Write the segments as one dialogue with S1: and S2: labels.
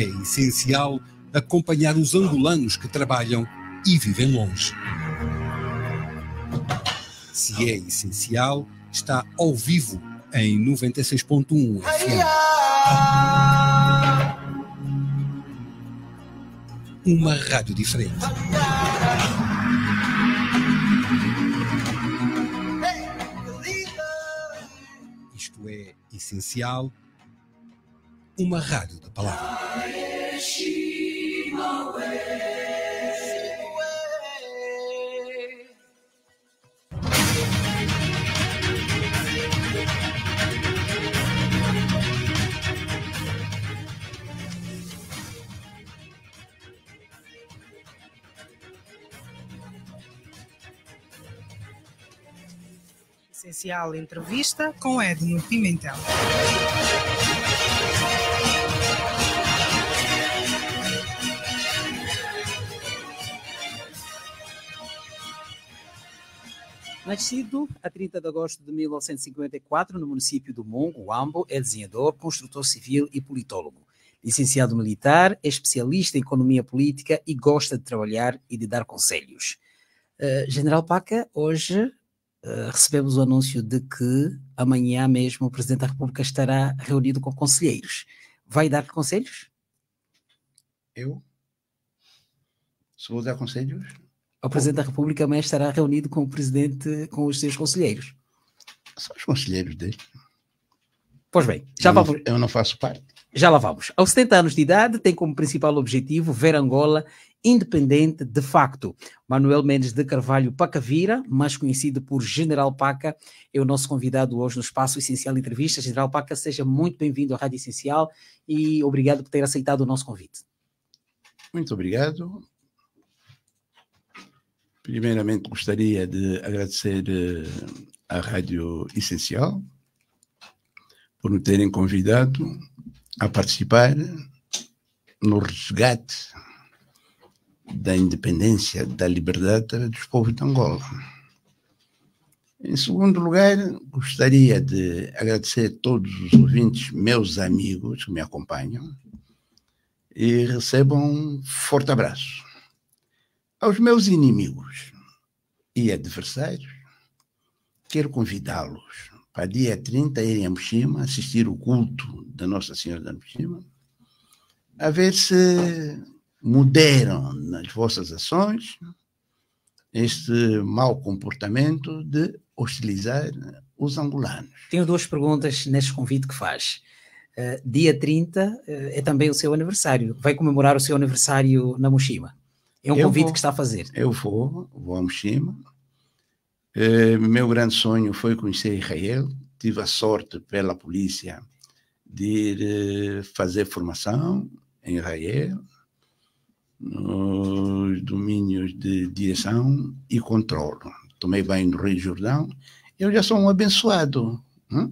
S1: é essencial
S2: acompanhar os angolanos que trabalham e vivem longe. Se é essencial, está ao vivo em
S1: 96.1 FM. Uma rádio diferente.
S2: Isto é essencial uma rádio da palavra. Essencial entrevista com Edno Pimentel. Nascido a 30 de agosto de 1954 no município do Mongo, Ambo é desenhador, construtor civil e politólogo. Licenciado militar, é especialista em economia política e gosta de trabalhar e de dar conselhos. Uh, General Paca, hoje uh, recebemos o anúncio de que amanhã mesmo o Presidente da República estará reunido com conselheiros. Vai dar conselhos? Eu? Se vou dar conselhos? o Presidente da República amanhã estará reunido com o Presidente, com os seus conselheiros. São os conselheiros dele. Pois bem, já eu vamos. eu não faço parte. Já lá vamos. Aos 70 anos de idade, tem como principal objetivo ver Angola independente de facto. Manuel Mendes de Carvalho Pacavira, mais conhecido por General Paca, é o nosso convidado hoje no Espaço Essencial Entrevista. General Paca, seja muito bem-vindo à Rádio Essencial e obrigado por ter aceitado o nosso convite.
S1: Muito obrigado. Primeiramente, gostaria de agradecer eh, à Rádio Essencial por me terem convidado a participar no resgate da independência, da liberdade dos povos de Angola. Em segundo lugar, gostaria de agradecer a todos os ouvintes, meus amigos que me acompanham, e recebam um forte abraço. Aos meus inimigos e adversários, quero convidá-los para dia 30 irem a Mushima, assistir o culto da Nossa Senhora da Mushima, a ver se mudaram nas vossas ações este mau
S2: comportamento de hostilizar os angolanos. Tenho duas perguntas neste convite que faz. Uh, dia 30 uh, eh, é também o seu aniversário. Vai comemorar o seu aniversário na Mushima? É um eu convite vou, que está a fazer.
S1: Eu vou, vou a Moshima. Uh, eh, meu grande sonho foi conhecer Israel. Tive a sorte pela polícia de uh, fazer formação em Israel, nos domínios de direção e controle. Tomei banho no Rio Jordão.
S2: Eu já sou um abençoado. Hum?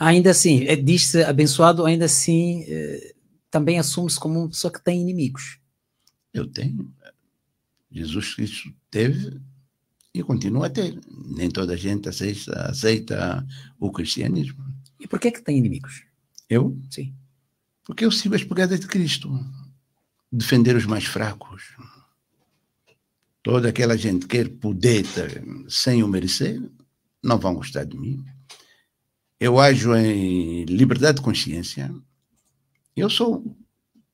S2: Ainda assim, é, diz-se abençoado, ainda assim, eh, também assume-se como uma pessoa que tem inimigos.
S1: Eu tenho. Jesus Cristo teve e continua a ter. Nem toda a gente aceita, aceita o cristianismo. E por que é que tem inimigos? Eu? Sim. Porque eu sigo as pegadas é de Cristo. Defender os mais fracos. Toda aquela gente que quer poder sem o merecer, não vão gostar de mim. Eu ajo em
S2: liberdade de consciência. Eu sou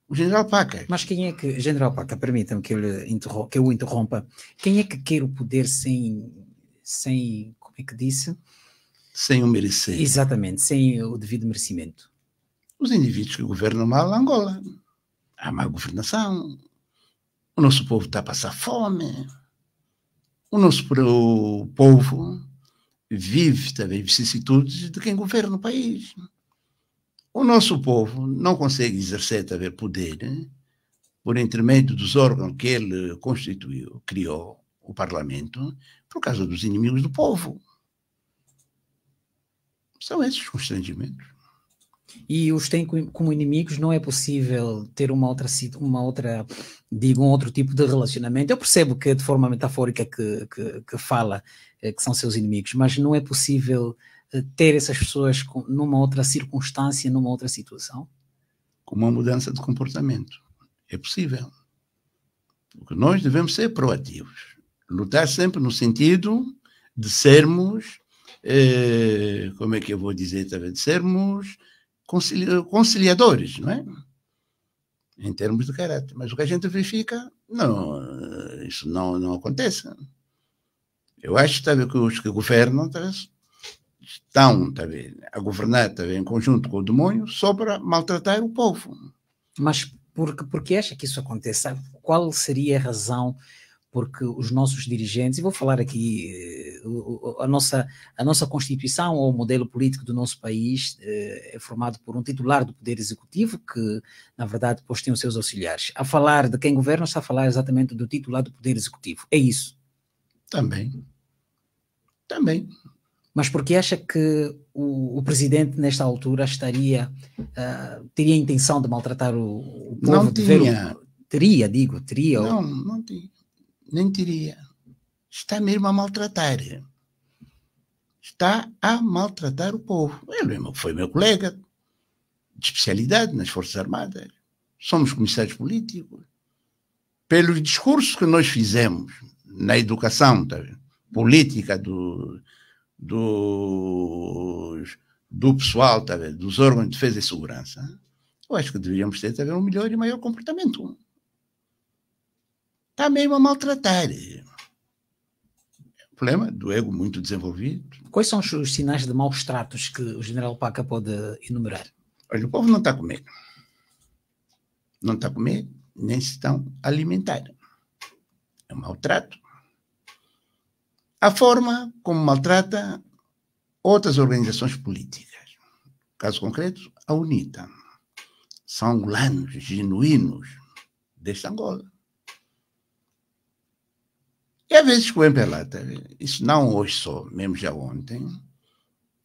S2: o General Paca. Mas quem é que, General Paca, permita-me que, que, eu o interrompa, quem é que quer o poder sem, sem como é que disse? Sem o merecer. Exatamente, sem o devido merecimento. Os indivíduos que governam mal a Angola. Há má governação.
S1: O nosso povo está a passar fome. O nosso povo vive também vicissitudes de quem governa o país. O nosso povo não consegue exercer também poder né? por intermédio dos órgãos que ele constituiu, criou, o parlamento, por causa dos inimigos do povo. São esses constrangimentos.
S2: E os tem como inimigos, não é possível ter uma outra, uma outra digo, um outro tipo de relacionamento. Eu percebo que de forma metafórica que, que, que fala eh, que são seus inimigos, mas não é possível ter essas pessoas numa outra circunstância, numa outra situação? Com uma mudança de comportamento. É possível.
S1: Porque nós devemos ser proativos. Lutar sempre no sentido de sermos, eh, como é que eu vou dizer, de sermos conciliadores, não é? Em termos de caráter. Mas o que a gente verifica, não, isso não, não acontece. Eu acho sabe, que os que governam tá, estão a governar em
S2: conjunto com o demônio só para maltratar o povo. Mas porque, que acha que isso acontece? Qual seria a razão porque os nossos dirigentes, e vou falar aqui, eh, a nossa, a nossa Constituição ou o modelo político do nosso país eh, é formado por um titular do Poder Executivo, que, na verdade, depois tem os seus auxiliares. A falar de quem governa, está a falar exatamente do titular do Poder Executivo. É isso? Também. Também mas porque acha que o, o presidente, nesta altura, estaria, uh, teria a intenção de maltratar o, o povo? Não tinha. O, teria, digo, teria. Não,
S1: não tinha.
S2: Nem teria. Está mesmo a
S1: maltratar. Está a maltratar o povo. É Ele foi meu colega de especialidade nas Forças Armadas. Somos comissários políticos. Pelos discursos que nós fizemos na educação, tá política do, dos, do pessoal, tá dos órgãos de defesa e segurança, eu acho que deveríamos ter também tá um melhor e maior comportamento.
S2: Está mesmo a maltratar.
S1: Problema do ego muito
S2: desenvolvido. Quais são os sinais de maus tratos que o general Paca pode enumerar? Olha, o povo não está comer,
S1: Não está comer nem se estão alimentar. É um maltrato a forma como maltrata outras organizações políticas. Caso concreto, a UNITA. São angolanos, genuínos, desta Angola. E às vezes com Pelata, isso não hoje só, mesmo já ontem,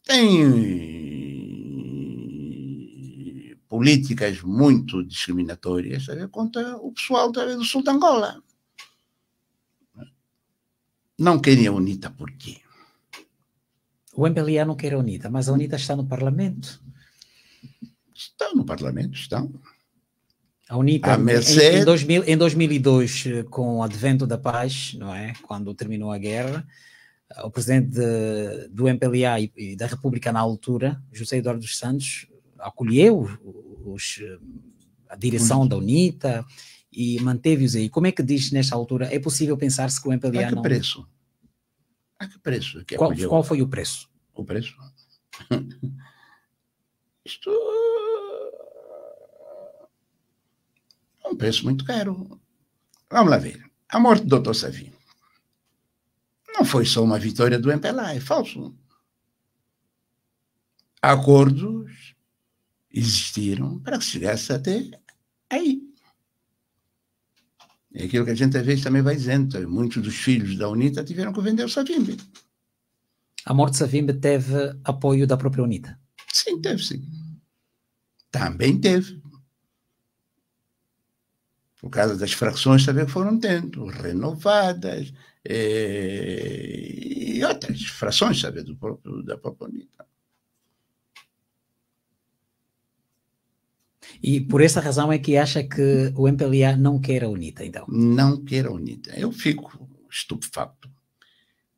S1: tem políticas muito discriminatórias sabe, contra o
S2: pessoal do sul de Angola.
S1: Não querem a UNITA por quê?
S2: O MPLA não quer a UNITA, mas a UNITA está no Parlamento.
S1: Estão no Parlamento, estão. A UNITA, a em, em,
S2: 2000, em 2002, com o advento da paz, não é? quando terminou a guerra, o presidente de, do MPLA e, e da República na altura, José Eduardo dos Santos, acolheu os, a direção uhum. da UNITA e manteve-os aí. Como é que diz nesta altura? É possível pensar-se que o MPLA a que preço? A que preço? Que é qual, qual, foi o preço? O preço? Isto... É um preço muito
S1: caro. Vamos lá ver. A morte do Dr. Savino não foi só uma vitória do MPLA, é falso. Acordos existiram para que chegasse até aí. É aquilo que a gente às vezes também vai dizendo. Tá? Muitos dos filhos da UNITA tiveram que vender o Savimbi.
S2: A morte de Savimbi teve apoio da própria UNITA? Sim, teve sim. Também teve. Por
S1: causa das frações também foram tendo, renovadas, e, eh, e outras frações sabe, do próprio, da própria UNITA.
S2: E por essa razão é que acha que o MPLA não quer a UNITA, então? Não quer a UNITA. Eu fico estupefacto.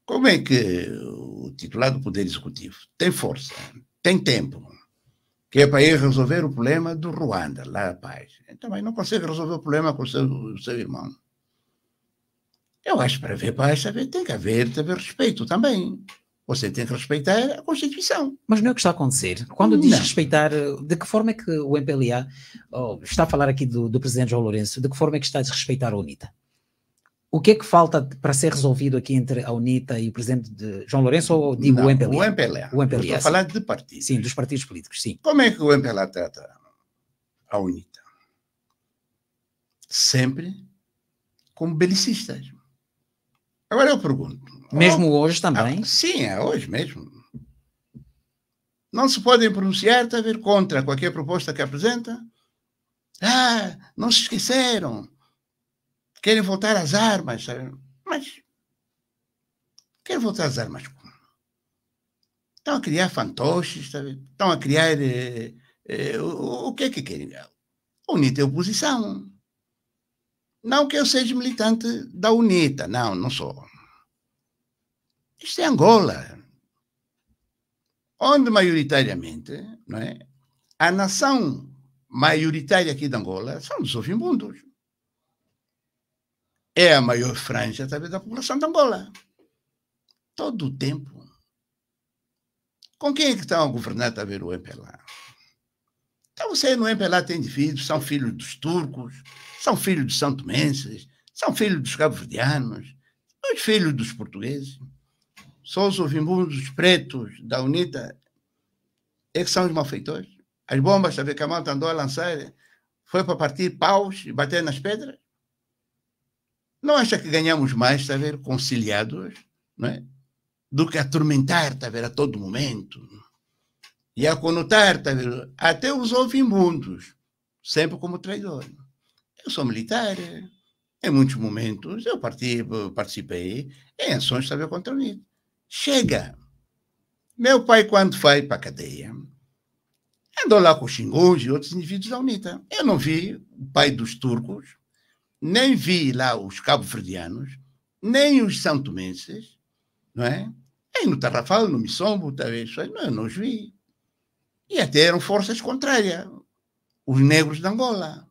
S2: Como
S1: é que o titular do Poder Executivo tem força, tem tempo, que é para ir resolver o problema do Ruanda, lá a paz. Também então, não consegue resolver o problema com o seu, o seu irmão. Eu acho que para haver paz tem que haver, tem que haver respeito
S2: também. Você tem que respeitar a Constituição. Mas não é o que está a acontecer. Quando diz não. respeitar, de que forma é que o MPLA, oh, está a falar aqui do, do presidente João Lourenço, de que forma é que está a desrespeitar a UNITA? O que é que falta para ser resolvido aqui entre a UNITA e o presidente João Lourenço ou digo não, o MPLA? O MPLA. O MPLA. Estou a falar de partidos. Sim, dos partidos políticos, sim. Como é que o MPLA trata a UNITA?
S1: Sempre como belicistas. Agora eu pergunto, mesmo oh, hoje também? Ah, sim, é hoje mesmo. Não se podem pronunciar, está a ver contra qualquer proposta que apresenta. Ah, não se esqueceram. Querem voltar às armas. Sabe? Mas. Querem voltar às armas como? Estão a criar fantoches, tá estão a criar. Eh, eh, o, o que é que querem? Unir a oposição. Não que eu seja militante da UNITA, não, não sou. Isto é Angola, onde maioritariamente não é, a nação maioritária aqui de Angola são os ovimbundos. É a maior franja talvez, da população de Angola. Todo o tempo. Com quem é que estão a governar talvez o MPLA? Então você no MPLA tem indivíduos, são filhos dos turcos, são filhos dos santomenses, são filhos dos cabo-verdianos, os filhos dos portugueses são os vimos pretos da UNITA é que são os malfeitores. As bombas que a é malta andou a lançar foi para partir paus e bater nas pedras. Não acha que ganhamos mais, está a ver, conciliados, não é? do que atormentar, está a ver, a todo momento. E a conotar, está a ver, até os ovimundos, sempre como traidor. Eu sou militar, em muitos momentos eu participei em ações, está a ver, contra o NIT. Chega. Meu pai, quando vai para a cadeia, andou lá com os xingões e outros indivíduos da UNITA. Eu não vi o pai dos turcos, nem vi lá os cabo-verdianos, nem os santumenses, não é? Aí no Tarrafal, no Missombo, talvez, é? não, eu não os vi. E até eram forças contrárias, os negros de Angola.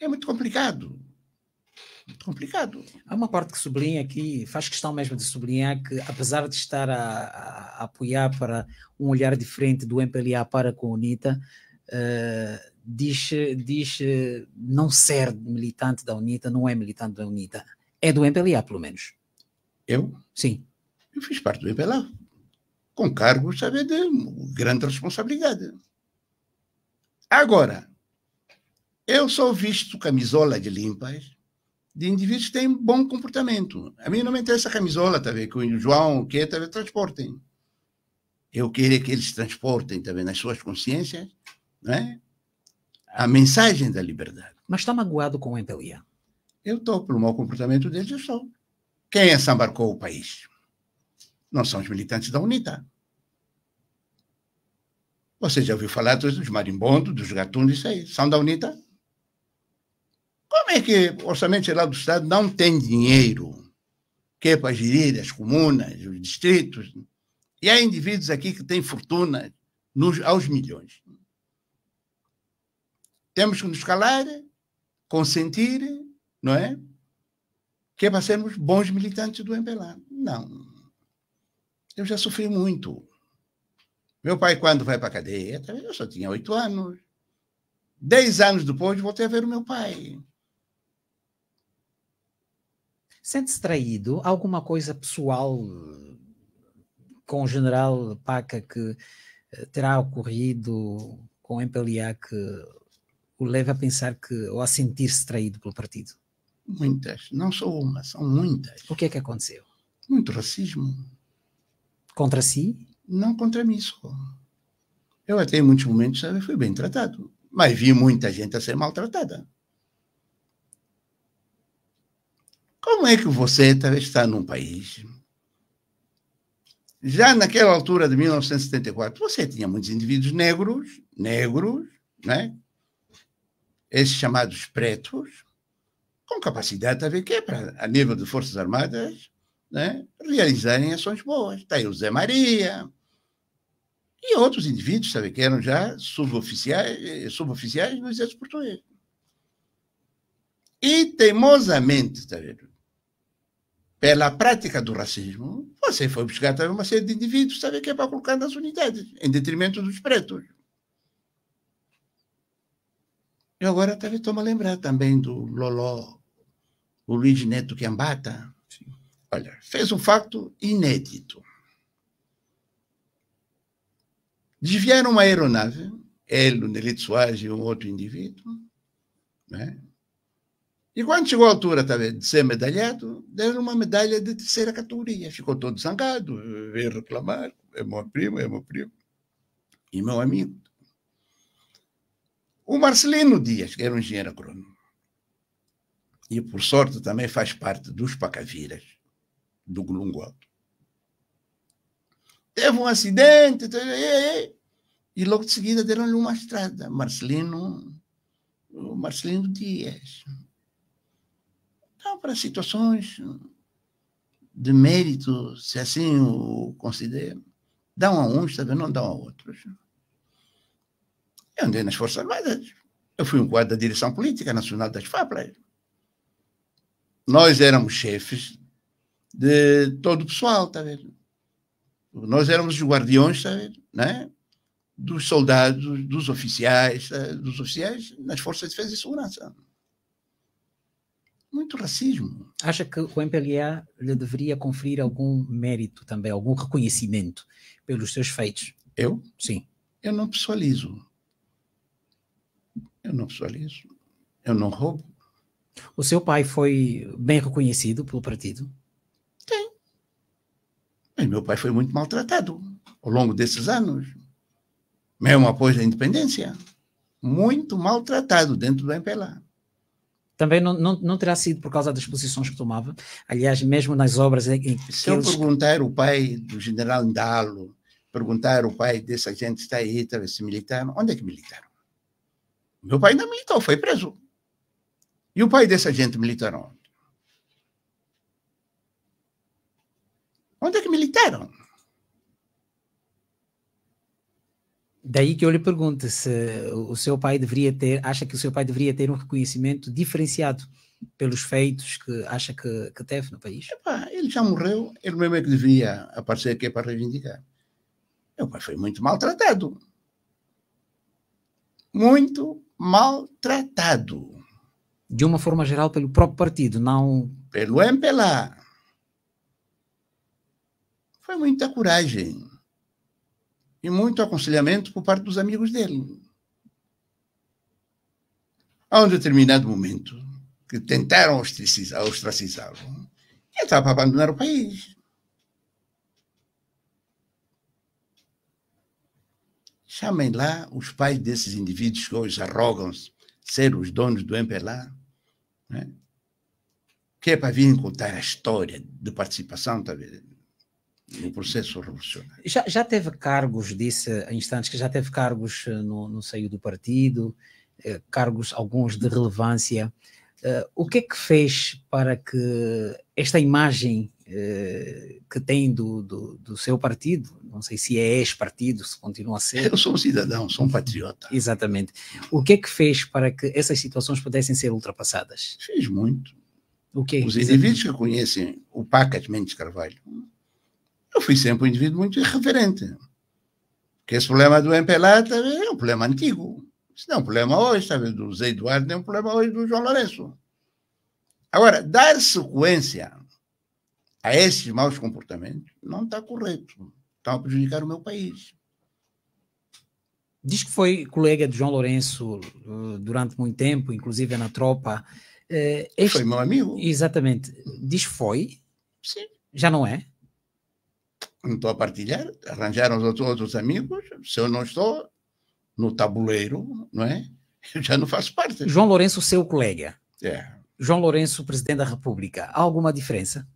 S1: É muito complicado
S2: complicado. Há uma parte que sublinha aqui, faz questão mesmo de sublinhar que, apesar de estar a, a apoiar para um olhar diferente do MPLA para com a UNITA, uh, diz, diz eh, não ser militante da UNITA, não é militante da UNITA. É do MPLA, pelo menos. Eu? Sim. Eu fiz parte do MPLA. Com cargos, sabe, de
S1: grande responsabilidade. Agora, eu sou visto camisola de limpas de indivíduos que têm bom comportamento. A mim não me interessa a camisola, tá vendo? Que o João, o que, tá vendo? Transportem. Eu quero que eles transportem, tá vendo? Nas suas consciências, né? A mensagem da liberdade. Mas está magoado com o Empelia? Eu estou, pelo mau comportamento deles, eu sou. Quem assambarcou é o país? Não são os militantes da UNITA. Você já ouviu falar dos marimbondos, dos gatunos, isso aí. São da UNITA? Como é que o Orçamento Geral do Estado não tem dinheiro? Que é para gerir as comunas, os distritos. E há indivíduos aqui que têm fortuna nos, aos milhões. Temos que nos calar, consentir, não é? Que é para sermos bons militantes do MPLA. Não. Eu já sofri muito. Meu pai, quando vai para a cadeia, eu só tinha oito anos. Dez anos depois, voltei a ver o meu pai.
S2: Sente-se traído alguma coisa pessoal com o general Paca que eh, terá ocorrido com o MPLA que o leva a pensar que ou a sentir-se traído pelo partido?
S1: Muitas,
S2: não só uma, são muitas. O que é que aconteceu? Muito racismo. Contra si? Não contra mim só.
S1: Eu até em muitos momentos sabe, fui bem tratado, mas vi muita gente a ser maltratada. Como é que você tá, está num país? Já naquela altura de 1974, você tinha muitos indivíduos negros, negros, né? esses chamados pretos, com capacidade também tá que para a nível de forças armadas, né, realizarem ações boas. Está aí o Zé Maria e outros indivíduos, sabe, que eram já suboficiais, eh, suboficiais do exército português. E teimosamente, tá vendo? pela prática do racismo, você foi buscar também uma série de indivíduos, sabe que é para colocar nas unidades, em detrimento dos pretos. E agora também estou a lembrar também do Loló, o Luiz Neto Cambata. Olha, fez um fato inédito. Desviaram uma aeronave, ele, o Nelito Soares e um outro indivíduo, né? E quando chegou a altura também de ser medalhado, deram uma medalha de terceira categoria. Ficou todo zangado, veio reclamar, é meu primo, é meu primo, e é meu amigo. O Marcelino Dias, que era um engenheiro agrônomo, e por sorte também faz parte dos Pacaviras, do Glungo Teve um acidente, e logo de seguida deram-lhe uma estrada. Marcelino, Marcelino Dias, não, para situações de mérito, se assim o considero. Dão a uns, também não dão a outros. Eu andei nas Forças Armadas. Eu fui um quadro da direção política nacional das FAPLAs. Nós éramos chefes de todo o pessoal, está vendo? Nós éramos os guardiões, está vendo? Né? Dos soldados, dos oficiais, tá? dos oficiais nas Forças de Defesa e Segurança
S2: muito racismo. Acha que o MPLA lhe deveria conferir algum mérito também, algum reconhecimento pelos seus feitos? Eu? Sim. Eu não pessoalizo. Eu não pessoalizo. Eu não roubo. O seu pai foi bem reconhecido pelo partido? Tem.
S1: Mas meu pai foi muito maltratado ao longo desses anos. Mesmo após a independência. Muito maltratado dentro do MPLA
S2: também não, não, não, terá sido por causa das posições que tomava. Aliás, mesmo nas obras em que. Se eles... eu
S1: perguntar o pai do general Ndalo, perguntar o pai dessa gente que está aí, tá, esse militar, onde é que militaram? Meu pai não militou, foi preso. E o pai dessa gente militaram onde? Onde é que militaram?
S2: Daí que eu lhe pergunto se o seu pai deveria ter, acha que o seu pai deveria ter um reconhecimento diferenciado pelos feitos que acha que, que teve no país? Epá, ele já morreu, ele mesmo é que devia aparecer aqui para reivindicar. Meu pai foi muito
S1: maltratado. Muito
S2: maltratado. De uma forma geral, pelo próprio partido, não. Pelo MPLA.
S1: Foi muita coragem e muito aconselhamento por parte dos amigos dele. Há um determinado momento que tentaram ostracizá-lo. Ele estava para abandonar o país. Chamem lá os pais desses indivíduos que hoje arrogam-se ser os donos do MPLA, né? que é para vir contar a história de participação, talvez. Tá no processo revolucionário.
S2: Já, já teve cargos, disse há instantes, que já teve cargos eh, no, no seio do partido, eh, cargos alguns de relevância. Uh, o que é que fez para que esta imagem eh, que tem do, do, do, seu partido, não sei se é ex-partido, se continua a ser. Eu sou um cidadão, sou um patriota. Exatamente. O que é que fez para que essas situações pudessem ser ultrapassadas?
S1: Fiz muito.
S2: O quê? Os indivíduos
S1: que conhecem o Pacas Mendes Carvalho, eu fui sempre um indivíduo muito irreverente. Porque esse problema do MPLA é um problema antigo. Isso não é um problema hoje, sabe, do Zé Eduardo, nem é um problema hoje do João Lourenço. Agora, dar sequência a
S2: esses maus comportamentos não está correto. Estão a prejudicar o meu país. Diz que foi colega de João Lourenço uh, durante muito tempo, inclusive na tropa. Uh, este... Foi meu amigo. Exatamente. Diz que foi. Sim. Já não é? não estou a partilhar, arranjaram outros, outros amigos, se
S1: eu não estou no tabuleiro, não é? Eu já não faço
S2: parte. João Lourenço, seu colega. É. João Lourenço, presidente da República. Há alguma diferença?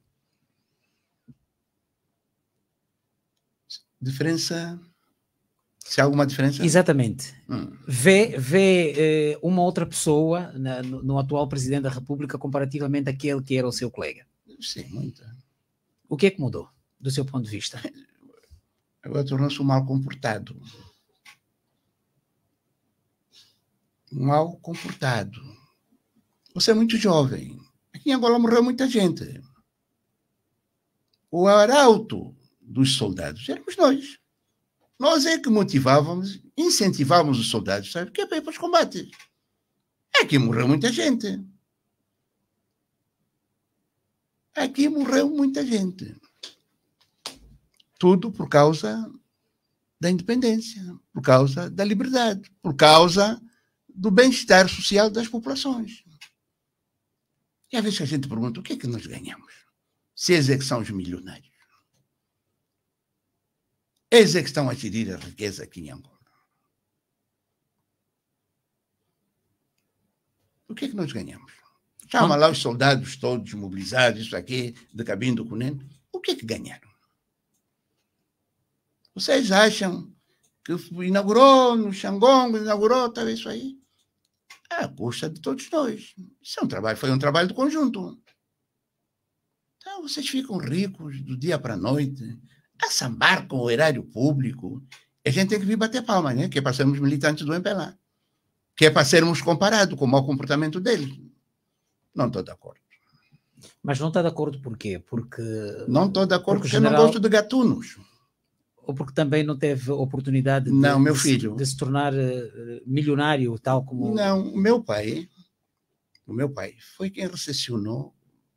S2: Diferença. Se há alguma diferença? Exatamente. Hum. Vê, vê eh, uma outra pessoa na, no, no, atual presidente da República comparativamente àquele que era o seu colega? Sim, muita. O que é que mudou? do seu ponto de vista? Agora tornou-se um mal comportado.
S1: Mal comportado. Você é muito jovem. Aqui em Angola morreu muita gente. O arauto dos soldados éramos nós. Nós é que motivávamos, incentivávamos os soldados, sabe? Que é para os combates. É que morreu muita gente. Aqui morreu muita gente. Tudo por causa da independência, por causa da liberdade, por causa do bem-estar social das populações. E às vezes a gente pergunta: o que é que nós ganhamos? Se eles é que são os milionários. Eles é que estão a gerir a riqueza aqui em Angola. O que é que nós ganhamos? Chama lá os soldados todos mobilizados, isso aqui, da cabine do Cunene. O que é que ganharam? Vocês acham que inaugurou no Xangongo, inaugurou, talvez tá isso aí? É, custa de todos nós. Isso é um trabalho, foi um trabalho do conjunto. Então, vocês ficam ricos do dia para a noite, a sambar com o erário público. A gente tem que vir bater palma, né? Que é para sermos militantes do MPLA. Que é para sermos comparados com o mau comportamento deles. Não estou de acordo.
S2: Mas não está de acordo por quê? Porque. Não estou de acordo porque, porque general... eu não gosto de gatunos ou porque também não teve oportunidade de, não, meu filho. de se tornar eh, eh, milionário, tal como. Não, o meu pai,
S1: o meu pai foi quem recessionou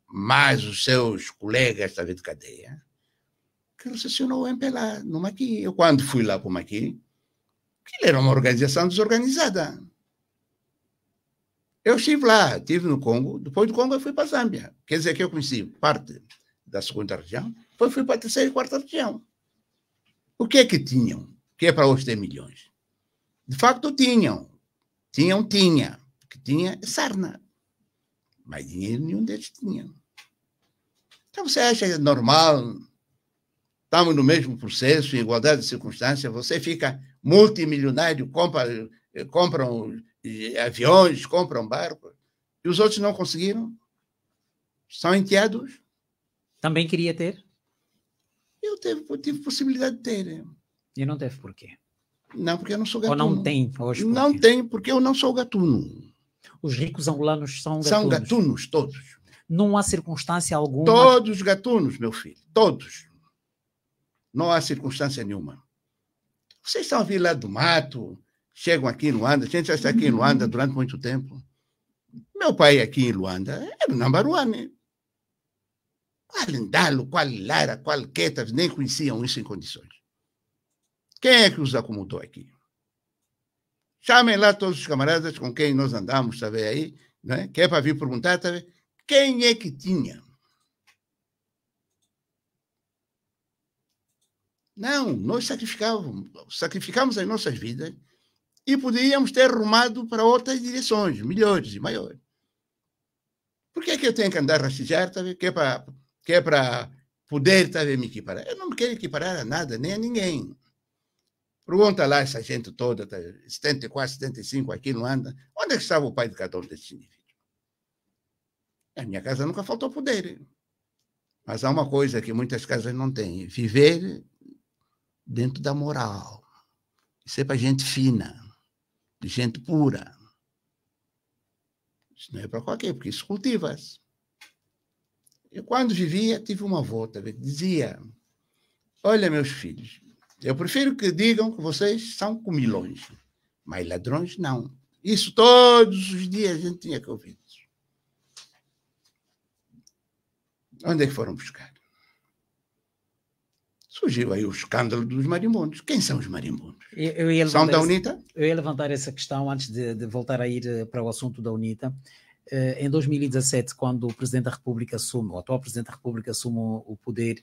S1: mais os seus colegas da vida de cadeia, que recessionou em Pelá, no Maqui. Eu, quando fui lá para o Maqui, aquilo era uma organização desorganizada. Eu estive lá, estive no Congo, depois do Congo eu fui para a Zâmbia. Quer dizer que eu conheci parte da segunda região, depois fui para a terceira e quarta região. O que é que tinham? Que é para hoje ter milhões? De facto, tinham. Tinham, tinha. O que tinha é sarna. Mas dinheiro nenhum deles tinha. Então você acha normal? Estamos no mesmo processo, em igualdade de circunstâncias, você fica multimilionário, compra, eh, compram eh, aviões, compram barcos, e os outros não conseguiram? São enteados?
S2: Também queria ter?
S1: Eu teve, tive possibilidade de ter. Eh. E não teve por quê? Não, porque eu não sou gatuno. Ou não tem hoje? Não quê? tem, porque eu não sou gatuno. Os ricos
S2: angolanos são gatunos. São gatunos, todos. Não há circunstância alguma. Todos
S1: gatunos, meu filho, todos. Não há circunstância nenhuma. Vocês estão vir lá do mato, chegam aqui em Luanda, a gente já está aqui em Luanda durante muito tempo. Meu pai aqui em Luanda era number one. Qual Indalo, qual Lara, qual Quetas, nem conheciam isso em condições. Quem é que os acomodou aqui? Chamem lá todos os camaradas com quem nós andamos, sabe aí, né? que é para vir perguntar, sabe? quem é que tinha? Não, nós sacrificávamos, sacrificamos as nossas vidas e poderíamos ter rumado para outras direções, melhores e maiores. Por que é que eu tenho que andar a rastejar, sabe? Que é para que é para poder também tá me equiparar. Eu não me quero equiparar a nada, nem a ninguém. Pergunta lá essa gente toda, 74, tá, 75 aqui não anda. Onde é que estava o pai de cada um desses indivíduos? A minha casa nunca faltou poder. Mas há uma coisa que muitas casas não têm: viver dentro da moral. Isso é para gente fina, de gente pura. Isso não é para qualquer, porque isso cultiva-se. Eu, quando vivia, tive uma volta, dizia: Olha, meus filhos, eu prefiro que digam que vocês são comilões, mas ladrões não. Isso todos os dias a gente tinha que ouvir. Onde é que foram buscar? Surgiu aí o escândalo dos marimbondos. Quem são os marimbondos?
S2: Eu, eu são da UNITA? Esse, eu ia levantar essa questão antes de, de voltar a ir eh, para o assunto da UNITA. Eh, em 2017, quando o Presidente da República assume, o atual Presidente da República assume o poder,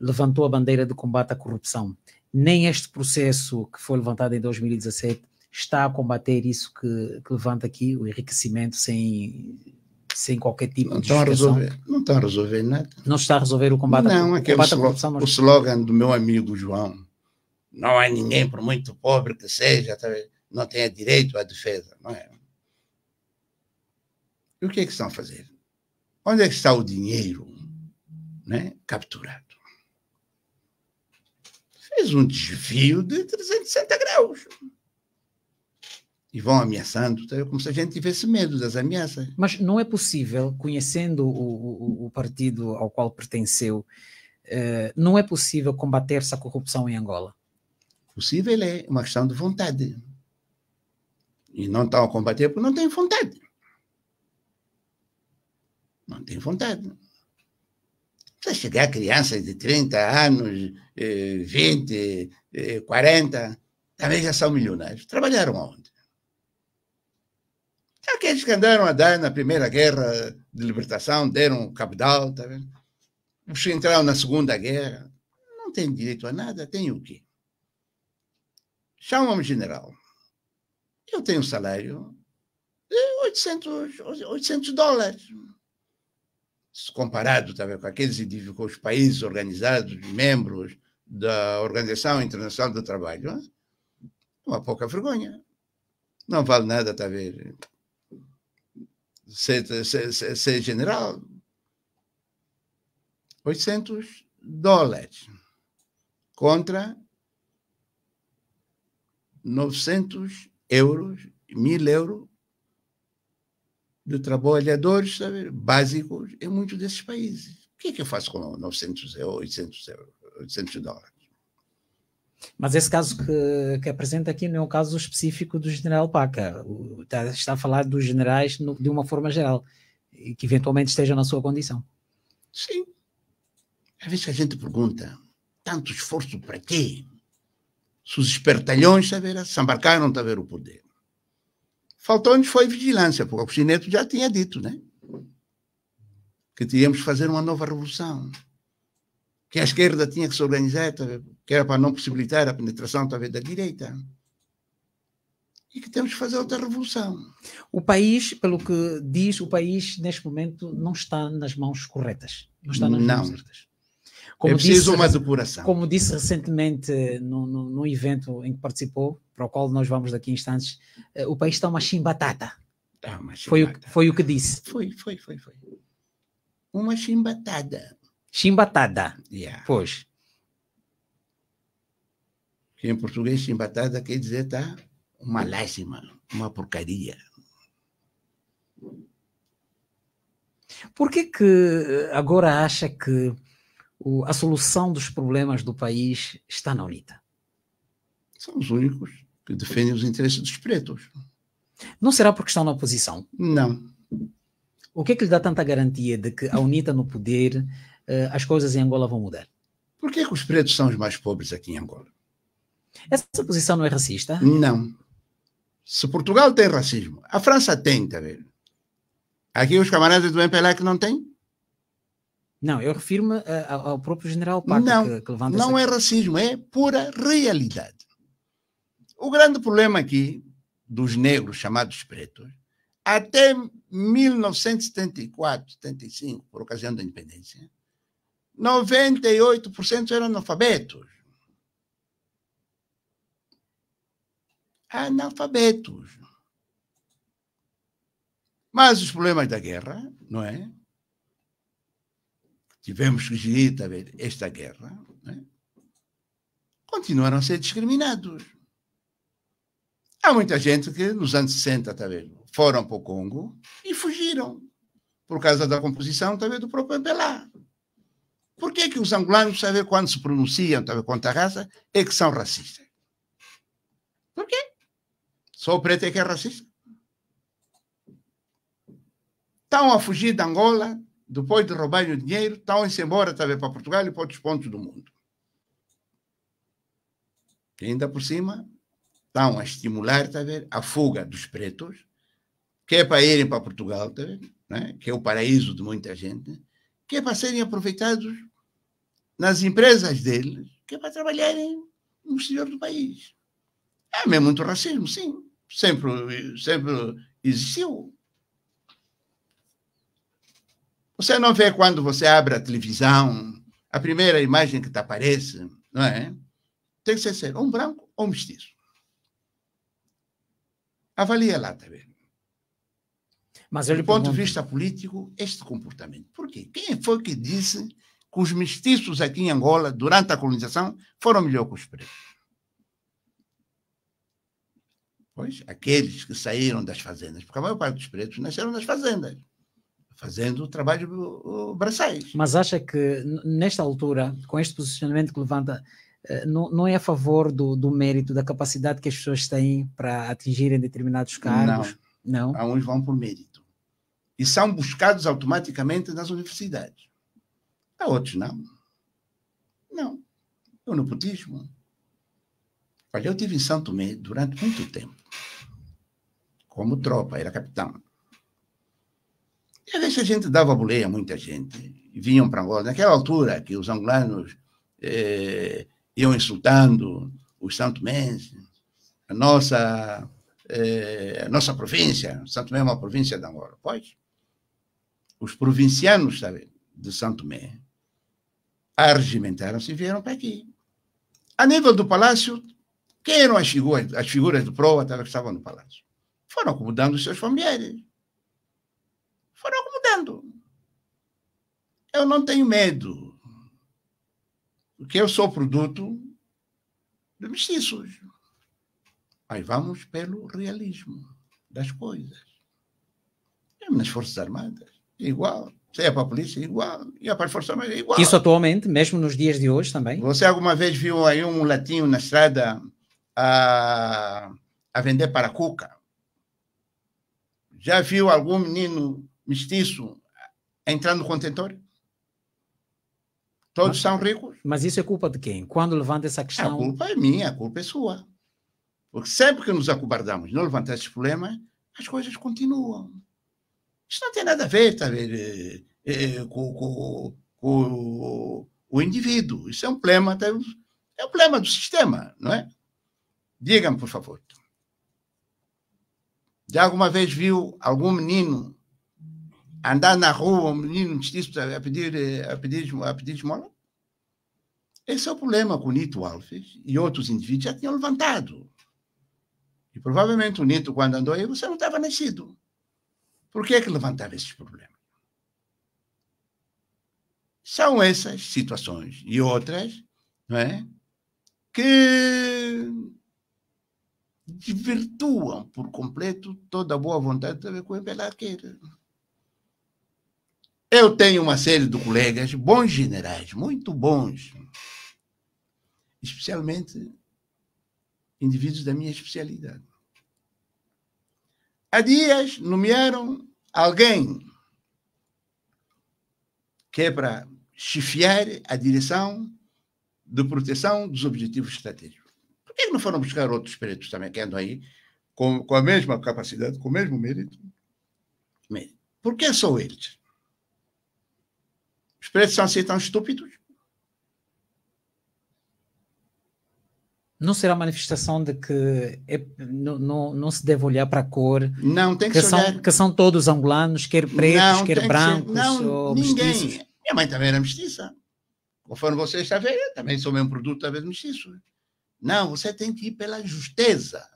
S2: levantou a bandeira de combate à corrupção. Nem este processo que foi levantado em 2017 está a combater isso que, que levanta aqui, o enriquecimento sem, sem qualquer tipo não de estão justificação. a resolver Não estão a resolver nada. Não está a resolver o combate, não, a, combate à corrupção. Não, o
S1: slogan do meu amigo João,
S2: não há ninguém, por muito
S1: pobre que seja, não tenha direito à defesa, não é? E o que é que estão a fazer? Onde é que está o dinheiro né, capturado? Fez um desvio de
S2: 360 graus. E vão ameaçando, então é como se a gente tivesse medo das ameaças. Mas não é possível, conhecendo o, o, o partido ao qual pertenceu, uh, não é possível combater essa corrupção em Angola? Possível é uma questão de vontade. E não estão a combater porque não têm vontade.
S1: Não tem vontade. Para chegar crianças de 30 anos, 20, eh, 40, eh, também já são milionários. Trabalharam onde Aqueles que andaram a dar na Primeira Guerra de Libertação, deram capital, tá vendo? os que entraram na Segunda Guerra, não têm direito a nada, têm o quê? Chamam-me general. Eu tenho um salário de 800, 800 dólares se comparado também com aqueles com os países organizados, membros da Organização Internacional do Trabalho, uma pouca vergonha. Não vale nada, talvez, tá ser, ser, ser general. 800 dólares contra 900 euros, 1000 euros
S2: de trabalhadores sabe,
S1: básicos em muitos desses países. O que é que eu faço com 900 euros, 800 800 dólares?
S2: Mas esse caso que, que apresenta aqui não é um caso específico do general Paca. Está, está a falar dos generais no, de uma forma geral, e que eventualmente estejam na sua condição. Sim.
S1: Às vezes a gente pergunta,
S2: tanto esforço para quê? Se os espertalhões
S1: sabe, se embarcaram para ver o poder. Faltou-nos foi vigilância, porque o Sineto já tinha dito, né? Que tínhamos que fazer uma nova revolução. Que a esquerda tinha que se organizar, que era para não possibilitar a penetração talvez da direita e que temos que fazer outra revolução.
S2: O país, pelo que diz, o país neste momento não está nas mãos corretas. Não está nas não. mãos certas. É como é preciso disse, uma depuração. Como disse recentemente num evento em que participou, para o qual nós vamos daqui a instantes, eh, o país está uma chimbatata. uma chimbatata. Foi, o, foi o que disse.
S1: Foi, foi, foi, foi.
S2: Uma chimbatada. Chimbatada. Yeah. Pois. Que em português, chimbatada quer dizer tá uma lástima, uma porcaria. Por que, que eh, agora acha que o, a solução dos problemas do país está na UNITA?
S1: São os únicos que defendem os interesses dos
S2: pretos. Não será porque estão na oposição? Não. O que é que lhe dá tanta garantia de que a UNITA no poder eh, as coisas em Angola vão mudar?
S1: Por é que, os pretos são os mais pobres aqui em Angola?
S2: Essa posição não é
S1: racista? Não. Se Portugal tem racismo, a França tem também. Tá aqui os camaradas do MPLA que não têm? Não, eu refiro-me eh, ao próprio general Paco não, que, que levanta Não essa... é racismo, é pura realidade. O grande problema aqui dos negros chamados pretos, até 1974, 75, por ocasião da independência, 98% eram analfabetos. Analfabetos. Mas os problemas da guerra, não é? Tivemos que gerir esta guerra, é? continuaram a ser discriminados. Há muita gente que nos anos 60 talvez, foram para o Congo e fugiram por causa da composição talvez do próprio Pelá. Por que, que os angolanos, sabe, quando se pronunciam talvez, contra a raça, é que são racistas? Por quê? Só o preto é que é racista. Estão a fugir da Angola, depois de roubarem o dinheiro, estão a ir embora talvez para Portugal e para outros pontos do mundo. E ainda por cima, estão a estimular, está a ver, a fuga dos pretos, que é para irem para Portugal, está a ver, né? que é o paraíso de muita gente, que é para serem aproveitados nas empresas deles, que é para trabalharem no exterior do país. É mesmo muito racismo, sim. Sempre, sempre existiu. Você não vê quando você abre a televisão, a primeira imagem que te aparece, não é? Tem que ser um branco ou um mestiço avalia lá também. Tá Mas Do ponto pergunto... de vista político, este comportamento. Por quê? Quem foi que disse que os mestiços aqui em Angola, durante a colonização, foram melhor que os pretos? Pois, aqueles que saíram das fazendas, porque a maior parte dos pretos nasceram nas fazendas, fazendo o trabalho braçais.
S2: Mas acha que, nesta altura, com este posicionamento que levanta, eh, não, não é a favor do, do mérito, da capacidade que as pessoas têm para atingirem determinados cargos. Não. não. Alguns vão por mérito.
S1: E são buscados automaticamente nas universidades. Há outros não. Não. É o nepotismo. Olha, eu estive em Santo Tomé durante muito tempo. Como tropa, era capitão. E às vezes a gente dava boleia a muita gente. E vinham para Angola. Naquela altura que os angolanos eh, iam insultando o Santo a nossa, eh, a nossa província. Santo Tomé é uma província da Angola. Pois, os provincianos sabe, de Santo Tomé Argumentaram se e vieram para aqui. A nível do palácio, quem eram as figuras, as figuras do que estavam no palácio? Foram acomodando os seus familiares. Foram acomodando. Eu não tenho medo porque eu sou produto de mestiços. Aí vamos pelo realismo das coisas. E nas Forças Armadas, é igual. Se é para a polícia, é igual. E é para as Forças Armadas, é igual. Isso atualmente, mesmo nos dias de hoje também? Você alguma vez viu aí um latinho na estrada a, a vender para a cuca? Já viu algum menino mestiço entrar no contentor? Todos mas, são ricos. Mas isso é culpa de quem? Quando levanta essa questão. A culpa é minha, a culpa é sua. Porque sempre que nos acobardamos, não levantar esses problemas, as coisas continuam. Isso não tem nada a ver, tá, é, é, com, com, com, o indivíduo. Isso é um problema, tá, é um problema do sistema, não é? Diga-me, por favor. Já alguma vez viu algum menino andar na rua, um menino um mestiço a pedir, eh, a pedir, a pedir esmola? Esse é o problema que o Nito Alves e outros indivíduos já tinham levantado. E provavelmente o Nito, quando andou aí, você não estava nascido. Por que é que levantaram esses problemas? São essas situações e outras não é, que desvirtuam por completo toda a boa vontade de saber com o Embelaqueira. Eu tenho uma série de colegas, bons generais, muito bons, especialmente indivíduos da minha especialidade. Há dias nomearam alguém que é para chefiar a direção de proteção dos objetivos estratégicos. Por que não foram buscar outros peritos também que andam aí com, com a mesma capacidade, com o mesmo mérito? mérito.
S2: Por que só eles? Os pretos são assim tão estúpidos? Não será manifestação de que é, não, não, não, se deve olhar para a cor? Não, tem que, que são, Que são todos angolanos, quer pretos, não, quer brancos, que não, ou ninguém. Mestiços. Minha mãe também era
S1: mestiça. Conforme você está vendo, eu também sou mesmo produto, talvez mestiço. Não, você tem que ir pela justeza.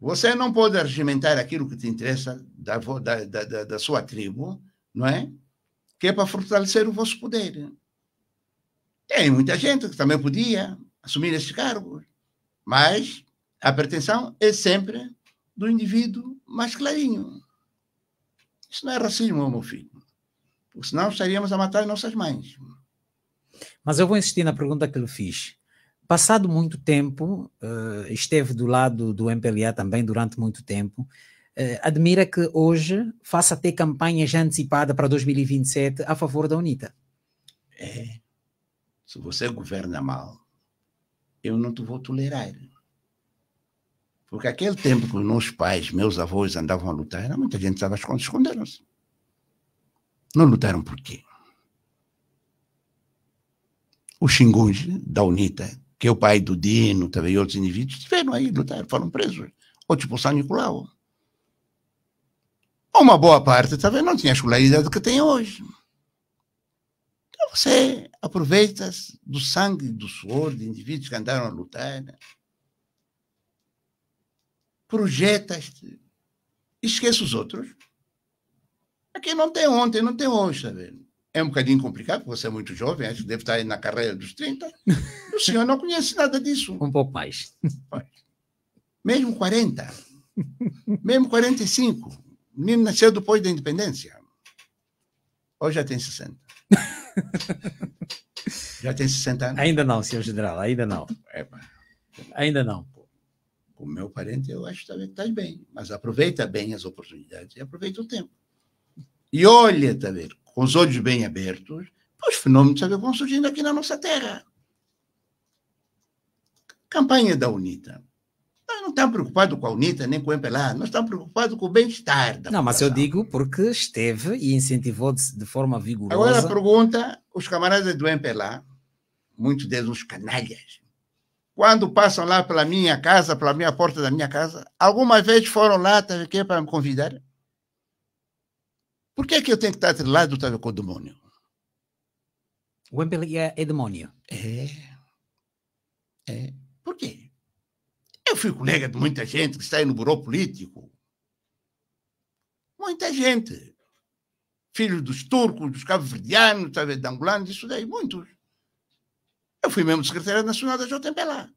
S1: Você não pode regimentar aquilo que te interessa da, da, da, da sua tribo, não é? Que é para fortalecer o vosso poder. Tem muita gente que também podia assumir esses cargos, mas a pretensão é sempre do indivíduo mais
S2: clarinho. Isso não é racismo, meu filho. Porque senão estaríamos a matar nossas mães. Mas eu vou insistir na pergunta que lhe fiz. Passado muito tempo, eh, esteve do lado do MPLA também durante muito tempo, eh, admira que hoje faça ter campanha já antecipada para 2027 a favor da UNITA.
S1: É. Se você governa mal, eu não te vou tolerar. Porque aquele tempo que meus pais, meus avós andavam a lutar, era muita gente estava escondendo, esconderam-se. Não lutaram por quê? Os xinguns da UNITA, que é o pai do Dino, também outros indivíduos, estiveram aí, lutar, foram presos. Outros por São Nicolau uma boa parte talvez não tinha a escolaridade que tem hoje. Então você aproveita do sangue, do suor de indivíduos que andaram a lutar, né? projetas esquece os outros. Aqui não tem ontem, não tem hoje, sabe tá É um bocadinho complicado, porque você é muito jovem, acho que deve estar aí na carreira dos 30. O senhor não conhece nada disso. Um pouco mais. Mesmo 40. Mesmo 45. Menino nasceu depois da independência. Ou já tem 60?
S2: já tem 60 anos? Ainda não, senhor general, ainda não. É, Ainda não.
S1: O meu parente, eu acho que está tá bem, mas aproveita bem as oportunidades e aproveita o tempo. E olha, está ver, com os olhos bem abertos, os fenômenos sabe, vão surgindo aqui na nossa terra. Campanha da UNITA não estamos preocupados com a UNITA nem com o MPLA, nós estamos preocupados com o bem-estar.
S2: Não, população. mas eu digo porque esteve e incentivou de, de forma vigorosa. Agora a
S1: pergunta: os camaradas do MPLA,
S2: muitos deles uns canalhas, quando
S1: passam lá pela minha casa, pela minha porta da minha casa, alguma vez foram lá aqui, para me convidar? Por que é que eu tenho que estar atrelado com o demônio? O MPLA é demônio. É. É. Eu fui colega de muita gente que está aí no buro político. Muita gente. Filhos dos turcos, dos cabo-verdianos, talvez de angolanos, isso daí, muitos. Eu fui mesmo secretário nacional da JMPLA.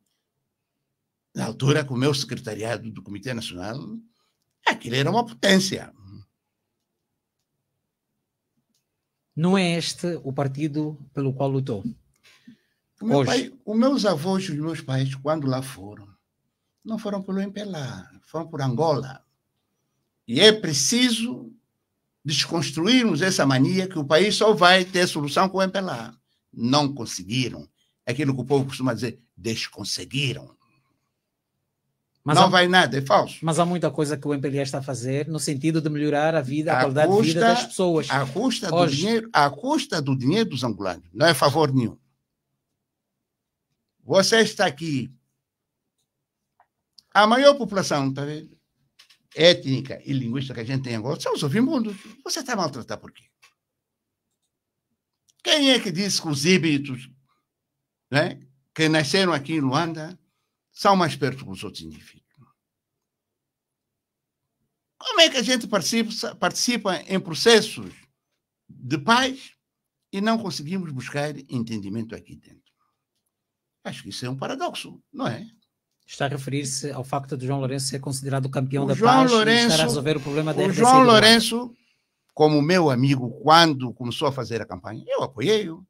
S1: Na altura, com o meu secretariado do Comitê Nacional, aquilo era uma potência.
S2: Não é este o
S1: partido pelo qual lutou? O meu Hoje. Pai, os meus avós e os meus pais, quando lá foram, não foram por Luempelá, foram por Angola. E é preciso desconstruirmos essa mania que o país só vai ter solução com o MPLA. Não conseguiram. é Aquilo que o povo costuma dizer, desconseguiram. Mas não há,
S2: vai nada, é falso. Mas há muita coisa que o MPLA está a fazer no sentido de melhorar a vida, a, a qualidade custa, de vida das pessoas. À custa, do dinheiro,
S1: a custa do dinheiro dos angolanos. Não é favor nenhum. Você está aqui a maior população tá vendo? étnica e linguística que a gente tem agora são os ouvimundos. Você está maltratado por quê? Quem é que diz que os híbridos né, que nasceram aqui em Luanda são mais perto dos outros indivíduos? Como é que a gente participa, participa em processos de paz e não conseguimos buscar entendimento aqui dentro? Acho que isso é um paradoxo, não é?
S2: está a referir-se ao facto de João Lourenço ser considerado campeão o da João paz Lourenço, e estar a resolver o problema da o João Lourenço,
S1: como meu amigo, quando começou a fazer a campanha, eu apoiei-o.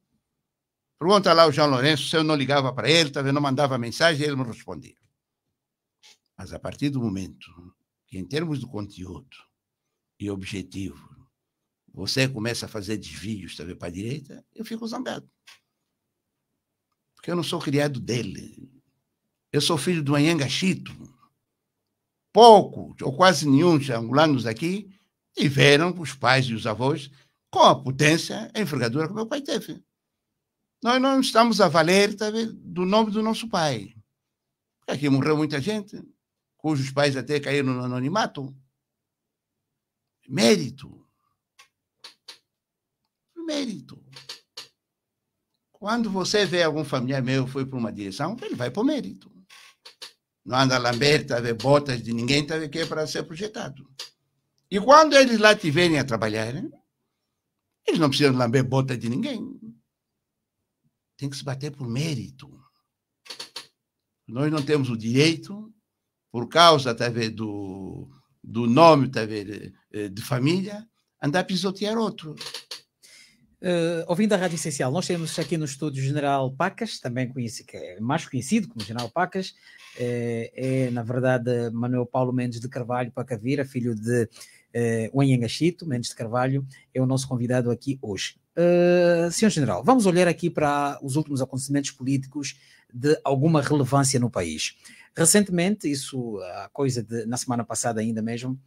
S1: Pergunta lá o João Lourenço se eu não ligava para ele, talvez não mandava mensagem, ele me respondia. Mas a partir do momento que, em termos de conteúdo e objetivo, você começa a fazer desvios talvez para a direita, eu fico zangado. Porque eu não sou criado dele. Eu sou filho do Anhangachito. Pouco, ou quase nenhum de angolanos aqui tiveram os pais e os avós com a potência, a envergadura que meu pai teve. Nós não estamos a valer tá, do nome do nosso pai. aqui morreu muita gente, cujos pais até caíram no anonimato. Mérito. Mérito. Quando você vê algum familiar meu foi para uma direção, ele vai para o mérito não anda a tá ver botas de ninguém, tá que é para ser projetado. E quando eles lá estiverem a trabalhar, né? eles não precisam lamber botas de ninguém. Tem que se bater por mérito. Nós não temos o direito, por causa tá vendo, do, do nome tá vendo,
S2: eh, de família, andar a pisotear outro. Uh, ouvindo a Rádio Essencial, nós temos aqui no estúdio o General Pacas, também conhecido, é mais conhecido como General Pacas, é, é, na verdade, Manuel Paulo Mendes de Carvalho Pacavira, filho de eh, é, Wenhangachito Mendes de Carvalho, é o nosso convidado aqui hoje. Uh, senhor General, vamos olhar aqui para os últimos acontecimentos políticos de alguma relevância no país. Recentemente, isso, a coisa de, na semana passada ainda mesmo,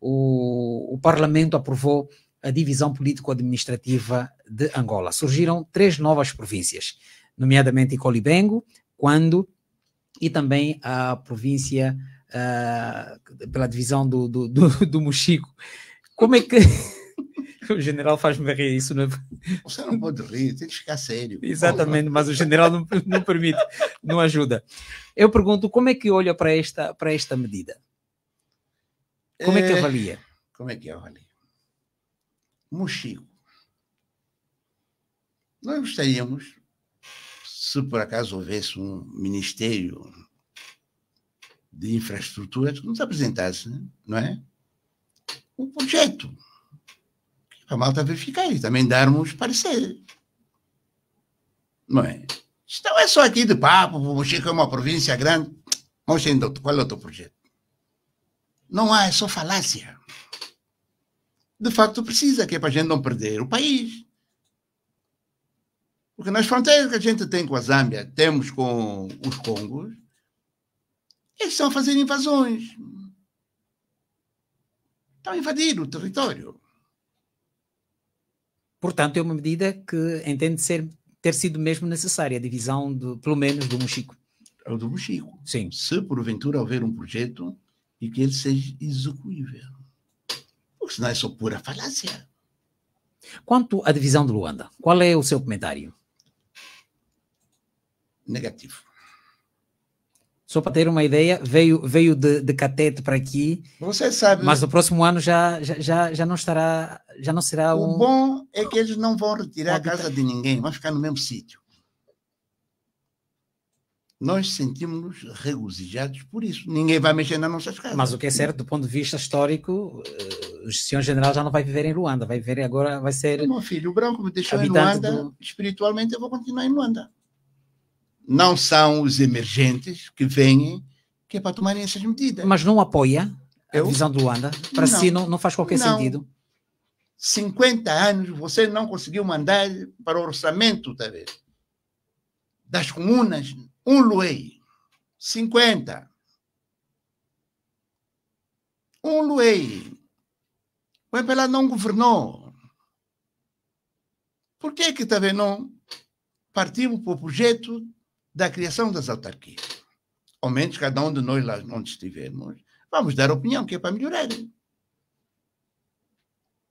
S2: o, o Parlamento aprovou a divisão político-administrativa de Angola. Surgiram três novas províncias, nomeadamente Colibengo, Quando e também a província uh, pela divisão do, do, do, do Mochico. Como é que. o general faz-me rir, isso não é? Você não pode rir, tem que ficar sério. Exatamente, mas o general não, não permite, não ajuda. Eu pergunto como é que olha para esta, para esta medida? Como é que é, avalia? Como é que avalia? Mochico.
S1: Nós gostaríamos se por acaso houvesse um Ministério de infraestrutura, que nos apresentasse, não é? Um projeto para a malta verificar e também darmos parecer. Não é? Então é só aqui de papo, o Chico é uma província grande. Mostrem qual é o teu projeto. Não há, é só falácia. De facto, precisa, que é para a gente não perder o país. Porque nas fronteiras que a gente tem com a Zâmbia, temos com os Congos, eles estão a fazer invasões. Estão a
S2: invadir o território. Portanto, é uma medida que entende ser, ter sido mesmo necessária, a divisão, de, pelo menos, do Mochico. É do Mochico. Sim. Se porventura houver um projeto e que ele seja
S1: execuível.
S2: Porque senão é só pura
S1: falácia.
S2: Quanto à divisão de Luanda, qual é o seu comentário? negativo. Só para ter uma ideia, veio, veio de, de Catete para aqui. Você sabe. Mas o próximo ano já, já, já, já não estará, já não será o O bom é que eles não vão retirar a casa de
S1: ninguém, vão ficar no mesmo sítio. Nós sentimos-nos
S2: regozijados por isso. Ninguém vai mexer nas nossas casas. Mas o que é certo, do ponto de vista histórico, eh, o senhor general já não vai viver em Luanda, vai viver agora, vai ser. Meu filho, o branco me deixou em Luanda, do...
S1: espiritualmente eu vou continuar em Luanda
S2: não são
S1: os emergentes que
S2: vêm que é para tomarem essas medidas. Mas não apoia a visão do Luanda? Para não. si não, não faz qualquer não. sentido?
S1: 50 anos você não conseguiu mandar para o orçamento talvez tá das comunas um luei. 50. Um luei. O MPLA não governou. Por que é que também tá não partimos para o projeto da criação das autarquias. Ao menos cada um de nós lá onde estivermos, vamos dar opinião que é para melhorar.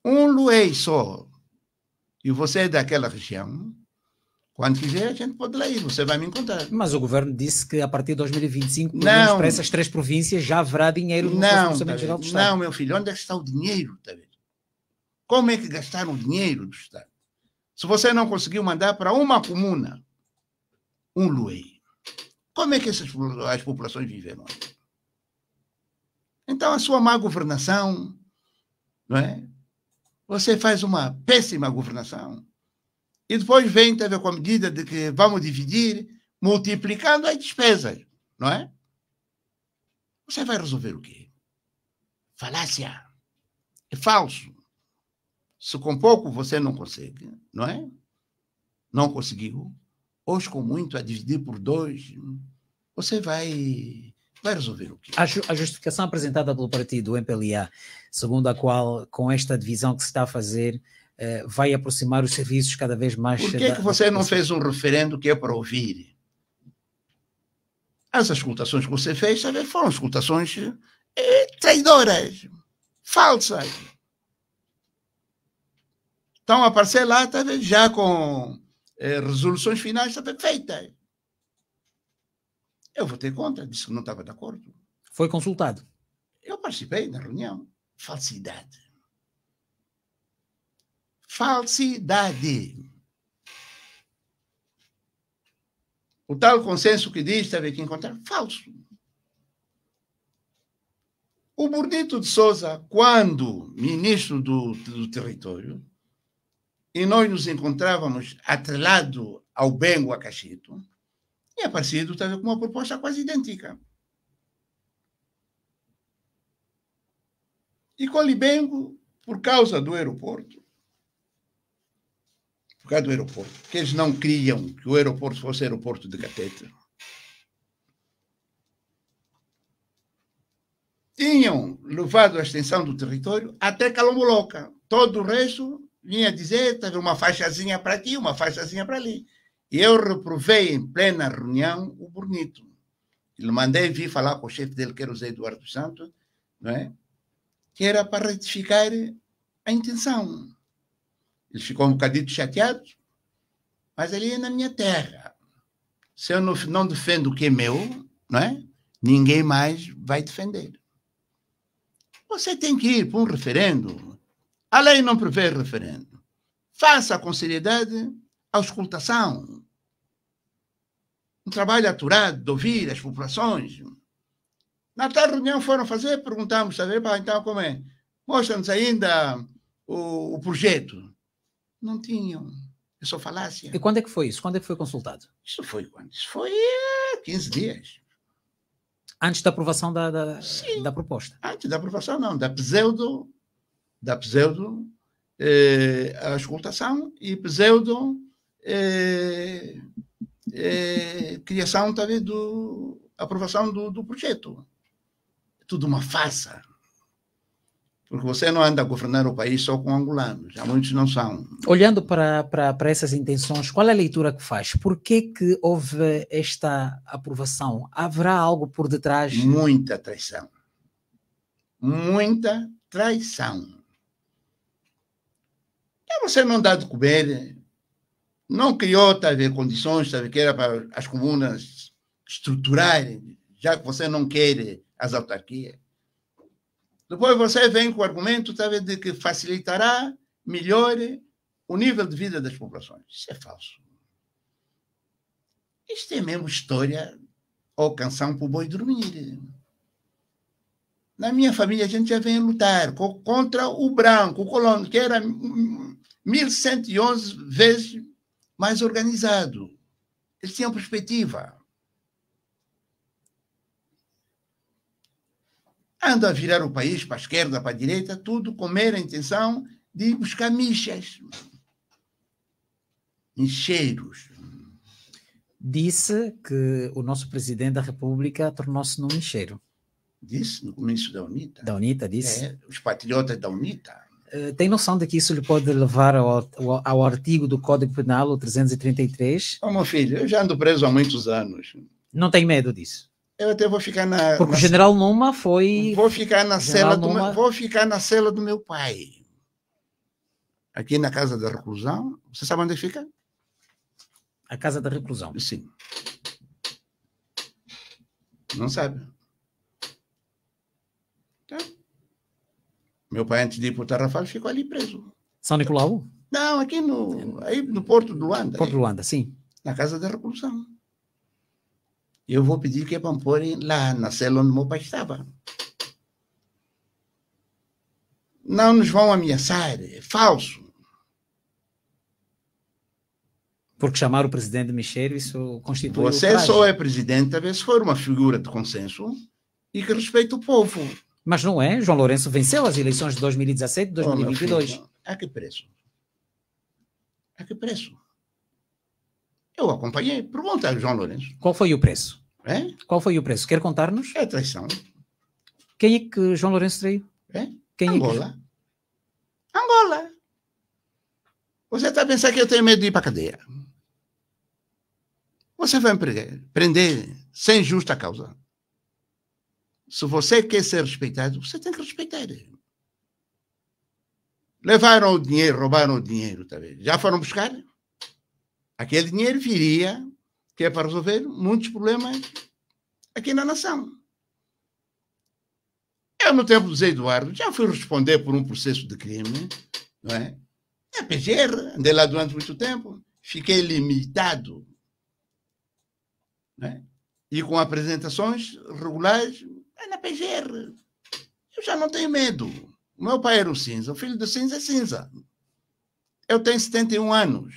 S1: Um luei só, e você é daquela região,
S2: quando quiser, a gente pode lá ir, você vai me encontrar. Mas o governo disse que a partir de 2025, não, para essas três províncias, já haverá dinheiro no não, tá Geral do Estado. Não, meu
S1: filho, onde é que está o dinheiro? Tá Como é que gastaram o dinheiro do Estado? Se você não conseguiu mandar para uma comuna um Luei. Como é que essas, as populações viveram? Então, a sua má governação, não é? Você faz uma péssima governação. E depois vem, teve com a medida de que vamos dividir, multiplicando as despesas, não é? Você vai resolver o quê? Falácia. É falso. Se com pouco você não consegue, não é?
S2: Não conseguiu hoje com muito a dividir por dois, você vai vai resolver o quê? A, justificação apresentada pelo partido, o MPLA, segundo a qual, com esta divisão que se está a fazer, eh, vai aproximar os serviços cada vez mais... Por que, da, que
S1: você não fez um referendo que é para ouvir? As escutações que você fez sabe, foram escutações é, traidoras, falsas. Então, a parcelar, talvez tá já com eh, resoluções finais estavam feitas. Eu votei contra, disse que não estava de acordo. Foi consultado? Eu participei na reunião. Falsidade. Falsidade. O tal consenso que diz teve que encontrar falso. O Burnito de Souza, quando ministro do, do território, e nós nos encontrávamos atrelado ao Bengo Acachito, e a Aparecido estava com uma proposta quase idêntica. E com Libengo, por causa do aeroporto, por causa do aeroporto, que eles não queriam que o aeroporto fosse aeroporto de Catete. Tinham levado a extensão do território até Calomboloca. Todo o resto vinha dizer, teve uma faixazinha para aqui, uma faixazinha para ali. E eu reprovei em plena reunião o Bonito. Ele mandei vir falar com o chefe dele, que era o Zé Eduardo Santos, não é? que era para retificar a intenção. Ele ficou um bocadinho chateado, mas ali é na minha terra. Se eu não, não defendo o que é meu, não é? ninguém mais vai defender. Você tem que ir para um referendo, a lei não prevê referendo. Faça com seriedade a auscultação. Um trabalho aturado de ouvir as populações. Na tal reunião foram fazer, perguntamos, saber, então como é? Mostra-nos ainda o, o, projeto. Não tinham. É só falácia.
S2: E quando é que foi isso? Quando é que foi consultado? Isso foi quando? Isso foi há 15 dias. Antes da aprovação da, da, Sim, da proposta? Antes da aprovação, não, da pseudo
S1: da pseudo eh, a escutação e pseudo eh, eh, criação também do aprovação do, do projeto é tudo uma farsa porque você não anda a governar o país só com angolanos, já muitos não são.
S2: Olhando para, para, para essas intenções, qual é a leitura que faz? Por que, que houve esta aprovação? Haverá algo por detrás? Muita traição. Muita traição.
S1: É você não dá de comer, né? não criou talvez, tá, condições talvez, tá, que era para as comunas estruturarem, já que você não quer as autarquias. Depois você vem com o argumento talvez, tá, de que facilitará, melhore o nível de vida das populações. Isso é falso. Isto é mesmo história ou canção para o boi dormir. Na minha família, a gente já vem lutar contra o branco, o colono, que era 1111 vezes mais organizado. Eles tinham perspectiva. Andam a virar o país para a esquerda, para a direita, tudo com mera
S2: intenção
S1: de buscar michas.
S2: Encheiros. Disse que o nosso presidente da República tornou-se num encheiro. Disse no começo da UNITA. Da UNITA, disse. É, os patriotas da UNITA. Eh, tem noção de que isso lhe pode levar ao, ao, ao artigo do Código Penal, o 333?
S1: Ô, meu filho, eu já ando preso há muitos anos.
S2: Não tem medo disso?
S1: Eu até vou ficar na. Porque na... o general Numa foi. Vou ficar na cela Numa... do meu... vou ficar na cela do meu pai. Aqui na casa da reclusão. Você sabe onde fica? A casa da reclusão. Sim. Não sabe. Meu pai, antes de ir para o Tarrafal, ficou ali preso. São Nicolau? Não, aqui no, aí no Porto do Luanda. Porto do Luanda, sim. Na Casa da Revolução. Eu vou pedir que me porem lá na cela onde meu pai estava. Não
S2: nos vão ameaçar, é falso. Porque chamar o presidente Michel, isso constitui. Você só é
S1: presidente, talvez, se for uma figura de consenso e que respeita o povo.
S2: Mas não é. João Lourenço venceu as eleições de 2017 e 2022. Oh,
S1: a que preço?
S2: A que preço? Eu acompanhei. Pergunta ao João Lourenço. Qual foi o preço? É? Qual foi o preço? Quer contar-nos? É traição. Quem é que João Lourenço traiu? É? Quem Angola. É
S1: que... Angola. Você está pensando que eu tenho medo de ir para a cadeia. Você vai me prender, prender sem justa causa se você quer ser respeitado, você tem que respeitar. Levaram o dinheiro, roubaram o dinheiro talvez. Tá já foram buscar? Aquele dinheiro viria, que é para resolver muitos problemas aqui na nação. Eu, no tempo do Zé Eduardo, já fui responder por um processo de crime, não é? Na é PGR, andei lá durante muito tempo, fiquei limitado. né? E com apresentações regulares, Vai na PGR. Eu já não tenho medo. meu pai era o cinza, o filho do cinza é cinza. Eu tenho 71 anos.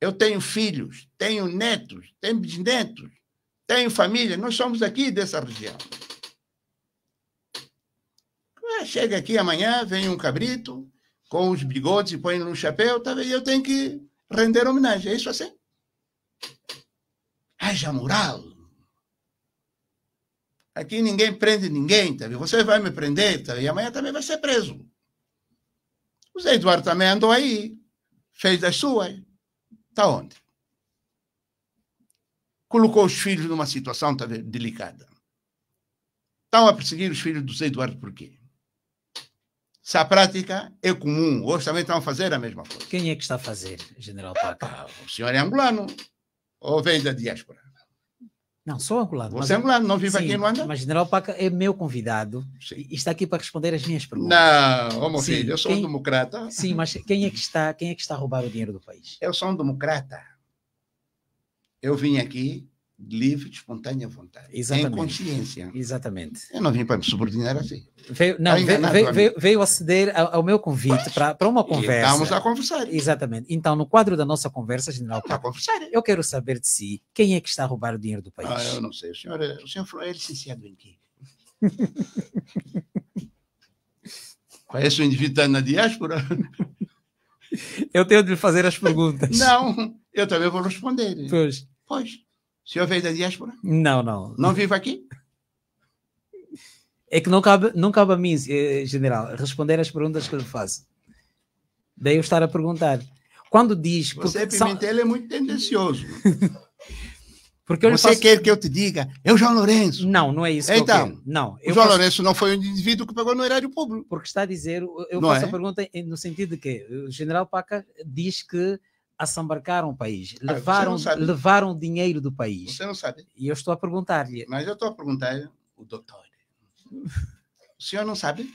S1: Eu tenho filhos, tenho netos, tenho bisnetos, tenho família. Nós somos aqui dessa região. Ah, chega aqui amanhã, vem um cabrito com os bigodes e põe um chapéu, talvez tá e eu tenho que render homenagem. É isso assim? Haja moral, Aqui ninguém prende ninguém, tá vendo? Você vai me prender, tá vendo? E amanhã também vai ser preso. O Zé Eduardo também andou aí, fez das suas. Tá onde? Colocou os filhos numa situação tá vendo? delicada. Estão a perseguir os filhos do Zé Eduardo por quê? Se a prática é comum, hoje também estão a fazer a mesma coisa.
S2: Quem é que está a fazer, General Paca? Ah, o
S1: senhor é angolano ou vem da diáspora?
S2: Não, sou angolano. Você é angolano, não vive sim, aqui em Luanda? Mas General Paca é meu convidado sim. e está aqui para responder as minhas perguntas. Não, ô meu sim, filho, eu sou quem, um democrata. Sim, mas quem é, que está, quem é que está a roubar o dinheiro do país? Eu sou um
S1: democrata. Eu vim aqui livre, espontânea vontade. É Exatamente. Em consciência.
S2: Exatamente.
S1: Eu não vim para me subordinar assim. Veio, não, tá veio, veio,
S2: veio, aceder ao, meu convite para, para uma conversa. Estamos a conversar. Exatamente. Então, no quadro da nossa conversa, general tá a conversar. eu quero saber de si, quem é que está a roubar o dinheiro do país? Ah, eu não sei. O senhor,
S1: é, o senhor é licenciado em quê? Parece um indivíduo na diáspora. Eu tenho de lhe fazer as perguntas. Não, eu também vou responder. Pois. Pois. O senhor veio da diáspora?
S2: Não, não. Não vivo aqui? É que não cabe, não cabe a mim, eh, general, responder às perguntas que eu faço. Daí eu estar a perguntar. Quando diz. Você, Pimentel,
S1: são... é muito tendencioso.
S2: Porque Você faço... quer que eu te diga, eu João Lourenço. Não, não é isso. Então, que não, o João Lourenço não foi um indivíduo que pegou no erário público. Porque está a dizer, eu não faço é? a pergunta no sentido de que o general Paca diz que assambarcaram o país, ah, levaram, levaram dinheiro do país. Você não sabe. E eu estou a perguntar-lhe. Mas eu
S1: estou a perguntar o doutor. O senhor não sabe?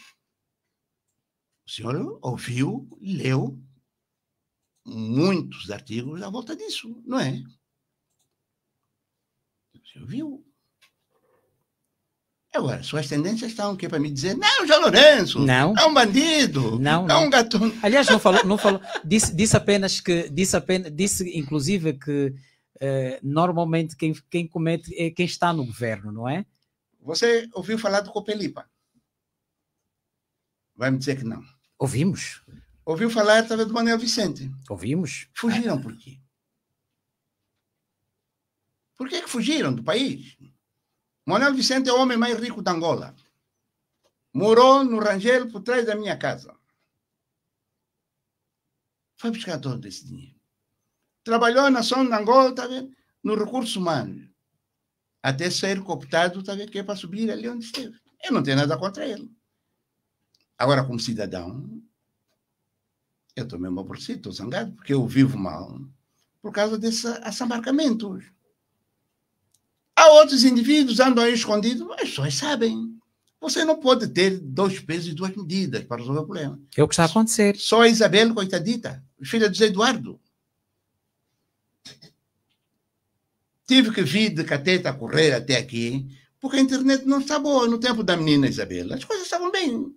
S1: O senhor ouviu, leu muitos artigos à volta disso, não é? O senhor viu. Agora, suas tendências estão o quê para me dizer? Não, João Lourenço! Não. É um
S2: bandido! Não. É um gatuno! Aliás, não falou, não falou. Disse, disse apenas que. Disse, apenas, disse inclusive, que eh, normalmente quem, quem comete é quem está no governo, não é? Você ouviu falar do Copelipa? Vai me dizer
S1: que não. Ouvimos. Ouviu falar também do Manuel Vicente? Ouvimos. Fugiram por quê? Por que, que fugiram do país? Manuel Vicente é o homem mais rico de Angola. Morou no Rangel por trás da minha casa. Foi buscar todo esse dinheiro. Trabalhou na zona de Angola, tá vendo? no recurso humano. Até ser cooptado, tá vendo? que é para subir ali onde esteve. Eu não tenho nada contra ele. Agora, como cidadão, eu também por si, estou zangado, porque eu vivo mal por causa desse assambarcamento hoje. Há outros indivíduos andam aí escondidos, as pessoas sabem. Você não pode ter dois pesos e duas medidas para resolver o problema. É o que está a acontecer. Só a Isabel, coitadita, filha do Zé Eduardo. Tive que vir de cateta correr até aqui, porque a internet não está boa no tempo da menina Isabel. As coisas estavam bem.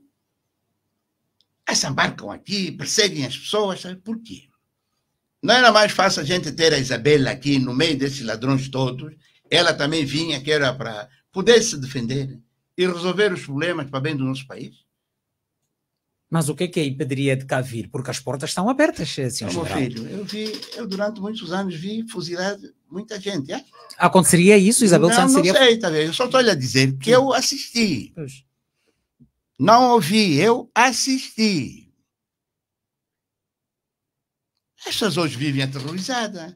S1: Elas embarcam aqui, perseguem as pessoas, sabe por quê? Não era mais fácil a gente ter a Isabela aqui no meio desses ladrões todos ela também vinha, que era para poder se defender e resolver os problemas para bem do nosso país?
S2: Mas o que é que a impediria de cá vir? Porque as portas estão abertas, eh, senhor Meu filho,
S1: eu vi, eu durante muitos anos vi fuzilar muita gente. É?
S2: Aconteceria isso, Isabel não, Santos? Seria... Não sei, tá eu só
S1: estou a dizer que eu assisti. Pois. Não ouvi, eu assisti. As pessoas hoje vivem aterrorizadas.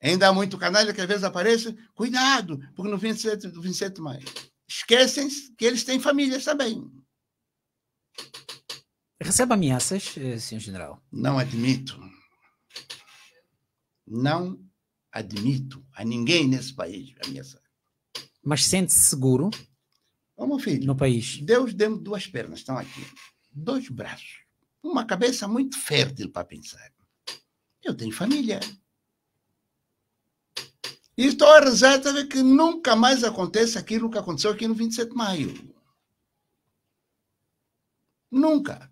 S1: Ainda há muito canalha que às vezes aparece, cuidado, porque no 27, do mais. Esquecem que eles têm famílias também.
S2: Recebe ameaças, eh, senhor general? Não admito.
S1: Não admito a ninguém nesse país ameaçar. Mas sente-se seguro? Ô, meu filho, no país. Deus deu duas pernas, estão aqui. Dois braços. Uma cabeça muito fértil para pensar. Eu tenho família. E então, é a rezar de que nunca mais aconteça aquilo
S2: que aconteceu aqui no 27 de maio. Nunca.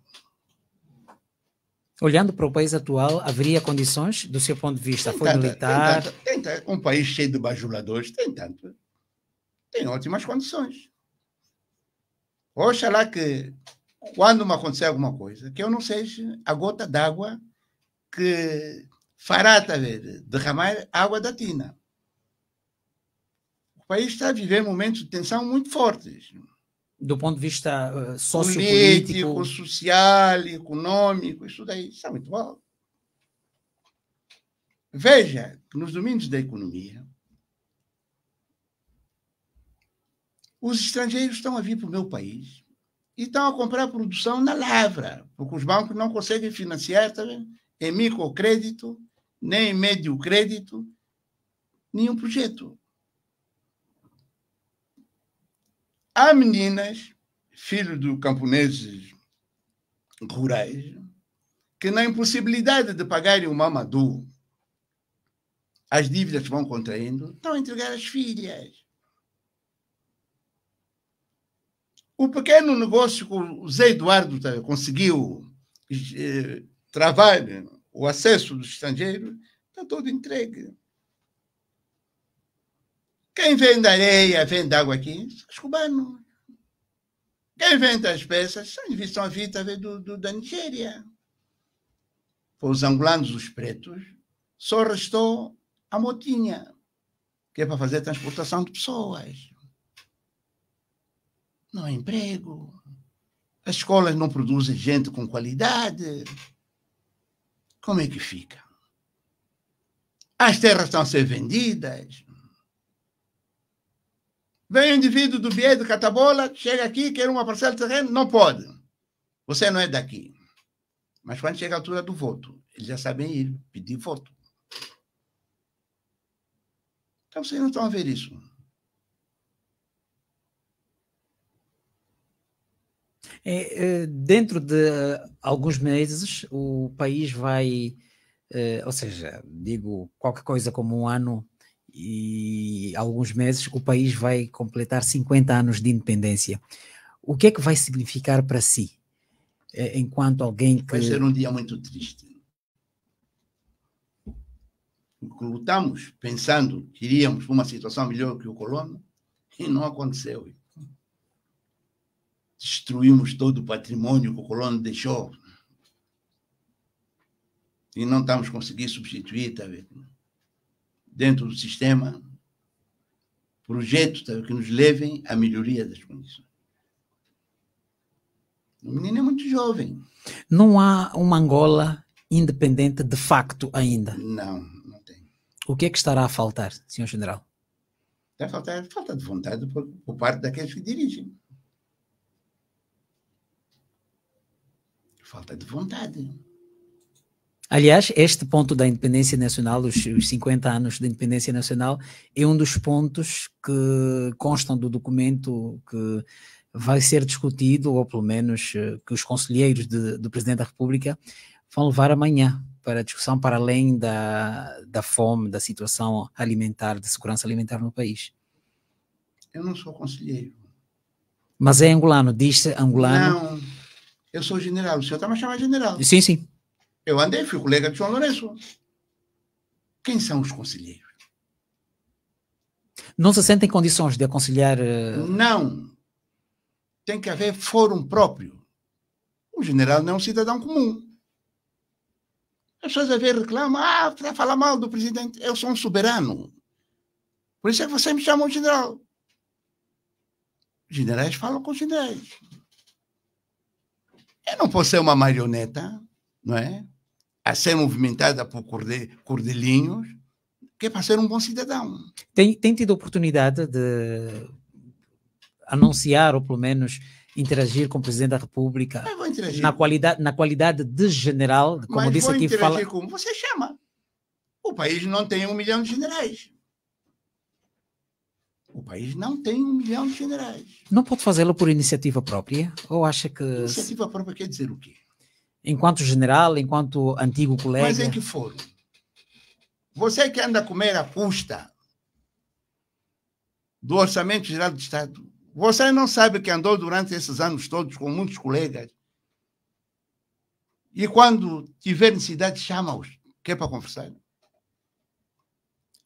S2: Olhando para o país atual, haveria condições, do seu ponto de vista? Tem foi tanto, militar? Tem tanto,
S1: tem tanto. Um país cheio de bajuladores, tem tanto. Tem ótimas condições. Oxalá que, quando me acontecer alguma coisa, que eu não seja a gota d'água que fará, tá derramar água da tina o país está a viver momentos de
S2: tensão muito fortes. Do ponto de vista uh, sociopolítico... Político,
S1: social, econômico, isso daí está é muito mal. Veja que nos domínios da economia, os estrangeiros estão a vir para o meu país e estão a comprar produção na lavra, porque os bancos não conseguem financiar tá em é microcrédito, nem em médio crédito, nenhum projeto. Há meninas, filhos de camponeses rurais, que na impossibilidade de pagarem o mamadou, as dívidas que vão contraindo, estão a entregar as filhas. O pequeno negócio que o Zé Eduardo tá, conseguiu eh, travar o acesso dos estrangeiros está todo entregue. Quem vende areia, vende água aqui, são os cubanos. Quem vende as peças são a vida do, do, da Nigéria. Para os angolanos, os pretos, só restou a motinha, que é para fazer transportação de pessoas. Não há emprego. As escolas não produzem gente com qualidade. Como é que fica? As terras estão a ser vendidas. Vem o indivíduo do Bié do Catabola, chega aqui, quer uma parcela de terreno, não pode. Você não é daqui. Mas quando chega a altura do voto, eles já sabem ir pedir voto.
S2: Então vocês não estão a ver isso. É, é dentro de alguns meses, o país vai, é, ou seja, digo qualquer coisa como um ano e alguns meses o país vai completar 50 anos de independência. O que é que vai significar para si, eh, enquanto alguém que. Vai ser
S1: um dia muito triste. Lutamos pensando que iríamos para uma situação melhor que o colono e não aconteceu. Destruímos todo o patrimônio que o colono deixou e não estamos conseguindo substituir, está vendo? dentro do sistema projetos que nos levem à melhoria das condições.
S2: O menino é muito jovem. Não há uma Angola independente de facto ainda? Não, não tem. O que é que estará a faltar, senhor general?
S1: Está a faltar falta de vontade por, por parte daqueles que dirigem. Falta de vontade.
S2: Aliás, este ponto da independência nacional, os, os 50 anos da independência nacional, é um dos pontos que constam do documento que vai ser discutido, ou pelo menos eh, que os conselheiros de, do Presidente da República vão levar amanhã para discussão, para além da, da fome, da situação alimentar, da segurança alimentar no país. Eu não sou conselheiro. Mas é angolano, diz-se angolano. Não, eu sou general. O
S1: senhor está me chamando de general. Sim, sim. Eu andei, fui colega de João Lourenço. Quem são os conselheiros?
S2: Não se sentem condições de aconselhar? Eh,
S1: não. Tem que haver fórum próprio. O general não é um cidadão comum. As pessoas a ver reclamam, ah, para falar mal do presidente, eu sou um soberano. Por isso é que vocês me chamam de general. Os generais falam com os generais. Eu não posso ser uma marioneta, não é? a ser movimentada por cordelinhos,
S2: que é para ser um bom cidadão. Tem, tem tido oportunidade de anunciar, ou pelo menos interagir com o Presidente da República na qualidade, na qualidade de general, como Mas disse aqui, fala...
S1: como você chama. O país não tem um milhão de generais.
S2: O país não
S1: tem um milhão de generais.
S2: Não pode fazê-lo por iniciativa própria? Ou acha que. Iniciativa
S1: própria quer dizer o quê?
S2: enquanto general, enquanto antigo colega. Mas é que
S1: foram. Você que anda a comer a custa do Orçamento Geral do Estado, você não sabe que andou durante esses anos todos com muitos colegas. E quando tiver necessidade, chama-os, que é para conversar.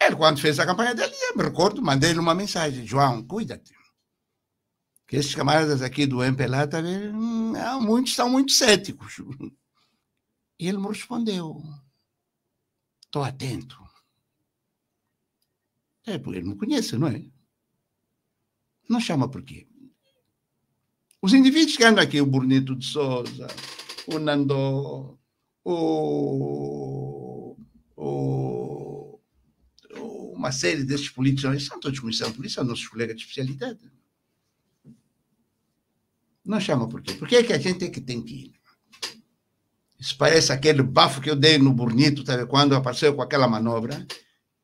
S1: Ele, quando fez a campanha dele, eu me recordo, mandei-lhe uma mensagem: João, cuida-te que esses camaradas aqui do MPLA talvez, tá hum, é, muitos são muito céticos. E ele me respondeu: estou atento. É, porque ele me conhece, não é? Não chama por quê? Os indivíduos que andam aqui, o Bonito de Souza, o Nandó, o, o, o, uma série desses políticos, são todos comissão de polícia, são é nossos colegas de especialidade não chama por quê? Por que, é que a gente é que tem que ir? Isso parece aquele bafo que eu dei no Burnito, sabe? Quando apareceu com aquela manobra.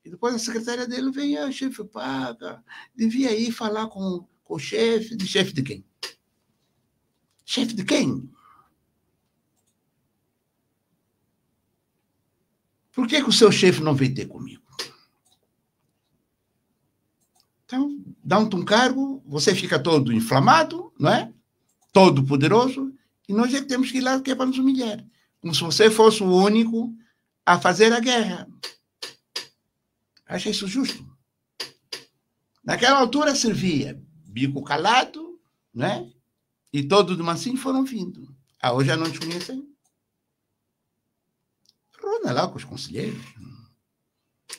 S1: E depois a secretária dele vem, ah, chefe, paga. Devia ir falar com, com o chefe. De chefe de quem? Chefe de quem? Por que, que o seu chefe não veio ter comigo? Então, dá um cargo, você fica todo inflamado, não é? todo-poderoso, e nós é que temos que ir lá que é para nos humilhar. Como se você fosse o único a fazer a guerra. Acha isso justo? Naquela altura servia bico calado, né? E todos de mansinho foram vindo. Ah, hoje já não te conhecem? Rona lá com os conselheiros.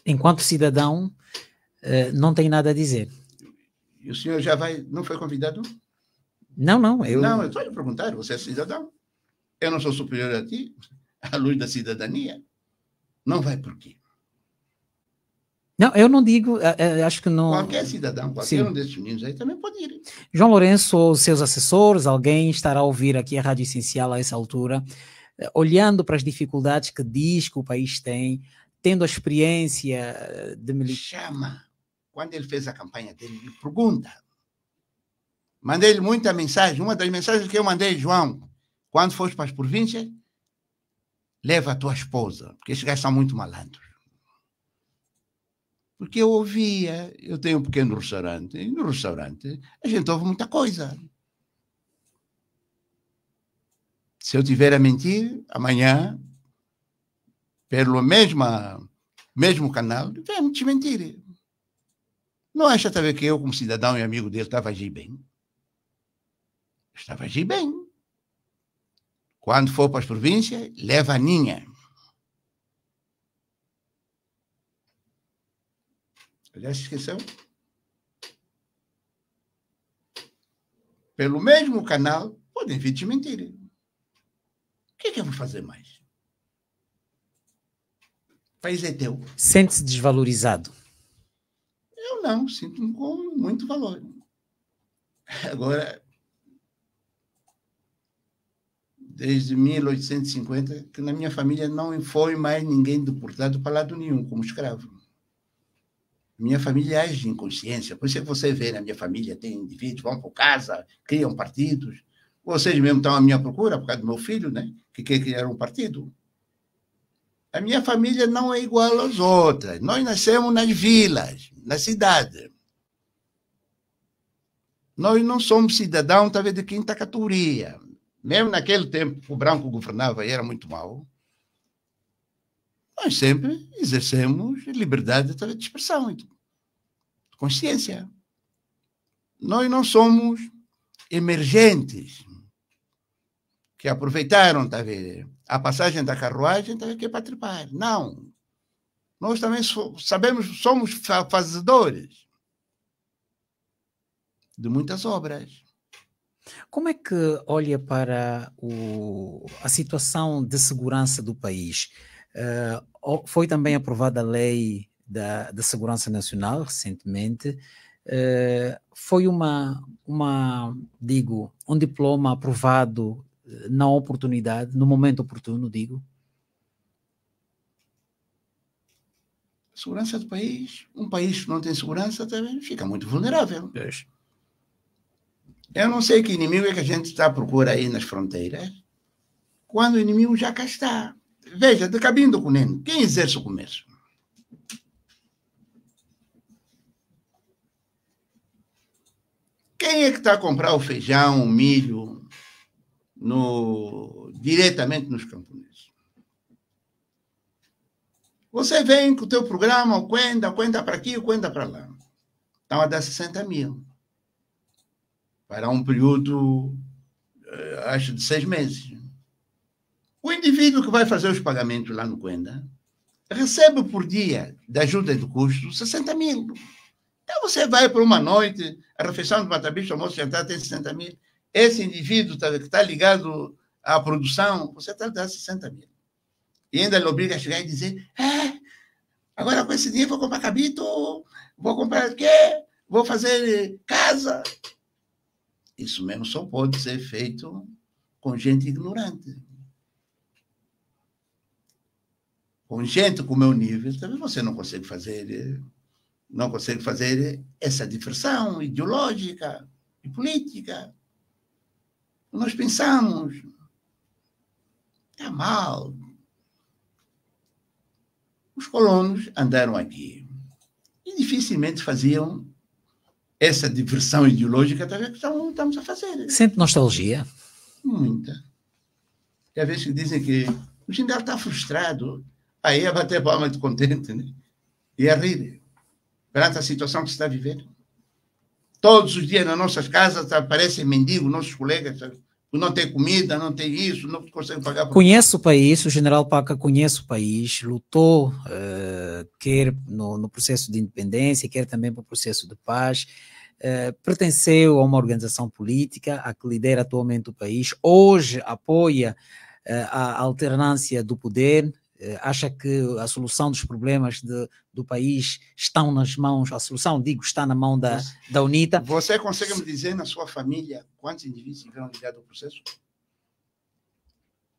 S2: Enquanto cidadão, eh, não tem nada a dizer.
S1: E o senhor já vai. Não foi convidado?
S2: Não, não. Eu... Não, eu é estou
S1: lhe perguntar, você é cidadão. Eu não sou superior a ti, à luz da cidadania. Não vai por quê?
S2: Não, eu não digo, eh, eh, acho que não. Qualquer cidadão, qualquer Sim. um desses
S1: meninos aí também pode ir.
S2: João Lourenço ou seus assessores, alguém estará a ouvir aqui a Rádio Essencial a essa altura, eh, olhando para as dificuldades que diz que o país tem, tendo a experiência de militar. Chama.
S1: Quando ele fez a campanha dele, me pergunta: Mandei-lhe muita mensagem. Uma das mensagens que eu mandei, João, quando fores para as províncias, leva a tua esposa, porque esses gajos são muito malandros. Porque eu ouvia, eu tenho um pequeno restaurante, e no restaurante a gente ouve muita coisa. Se eu tiver a mentir, amanhã, pelo mesmo mesmo canal, vem me desmentir. Não acha também que eu, como cidadão e amigo dele, estava a agir bem? estava de bem. Quando for para as províncias, leva a ninha. Olha essa inscrição. Pelo mesmo canal, podem vir mentir. O que é que eu vou fazer mais? O país é teu.
S2: Sente-se desvalorizado?
S1: Eu não, sinto-me com muito valor.
S2: Agora, desde
S1: 1850, que na minha família não foi mais ninguém deportado para lado nenhum, como escravo. Minha família age em consciência. Por isso é, você vê na minha família, tem indivíduos, vão para casa, criam partidos. Vocês mesmo estão à minha procura, por causa do meu filho, né? que quer criar um partido. A minha família não é igual às outras. Nós nascemos nas vilas, na cidade. Nós não somos cidadãos, talvez, de quinta categoria mesmo naquele tempo que o branco governava e era muito mau, nós sempre exercemos liberdade de expressão, de consciência. Nós não somos emergentes que aproveitaram tá vendo? a passagem da carruagem tá vendo? que é para tripar Não. Nós também sabemos, somos fazedores de muitas obras.
S2: Como é que olha para o, a situação de segurança do país? Uh, foi também aprovada a lei da, da segurança nacional recentemente. Uh, foi uma, uma, digo, um diploma aprovado ah, na oportunidade, no momento oportuno, digo.
S1: Segurança do país, um país que não tem segurança também fica muito vulnerável. Pois. Eu não sei que inimigo é que a gente está à procura aí nas fronteiras, quando o inimigo já cá está. Veja, de cabine do Cunene, quem exerce o comércio? Quem é que está a comprar o feijão, o milho no, diretamente nos camponeses? Você vem com o teu programa, o Quenda, o Quenda para aqui, o Quenda para lá. Estão a dar 60 mil para um período, eh, acho, de seis meses. O indivíduo que vai fazer os pagamentos lá no Coenda recebe por dia da ajuda de custo 60 mil. Então você vai para uma noite, a refeição do matabicho, almoço, jantar tem 60 mil. Esse indivíduo tá, que está ligado à produção, você está dando 60 mil. E ainda lhe obriga a chegar e dizer: é, agora com esse dinheiro vou comprar cabito, vou comprar o quê? Vou fazer casa. Isso mesmo só pode ser feito com gente ignorante. Com gente com meu nível, talvez você não consegue fazer, não consegue fazer essa diversão ideológica e política. Nós pensamos, está mal. Os colonos andaram aqui e dificilmente faziam essa diversão ideológica também que estamos a fazer. Né?
S2: Sente nostalgia? Muita.
S1: E às vezes que dizem que o Gindal está frustrado, aí é bater palma de contente, né? E a rir perante a situação que se está vivendo. Todos os dias nas nossas casas aparecem mendigos, nossos colegas, sabe? não tem comida, não tem isso, não consegue pagar.
S2: Por... Conhece o país, o general Paca conhece o país, lutou, uh, quer no, no, processo de independência, quer também para o processo de paz, uh, pertenceu a uma organização política, a que lidera atualmente o país, hoje apoia uh, a alternância do poder, eh, acha que a solução dos problemas de, do país estão nas mãos, a solução, digo, está na mão da, da UNITA.
S1: Você consegue me dizer na sua família quantos indivíduos tiveram ligado ao processo?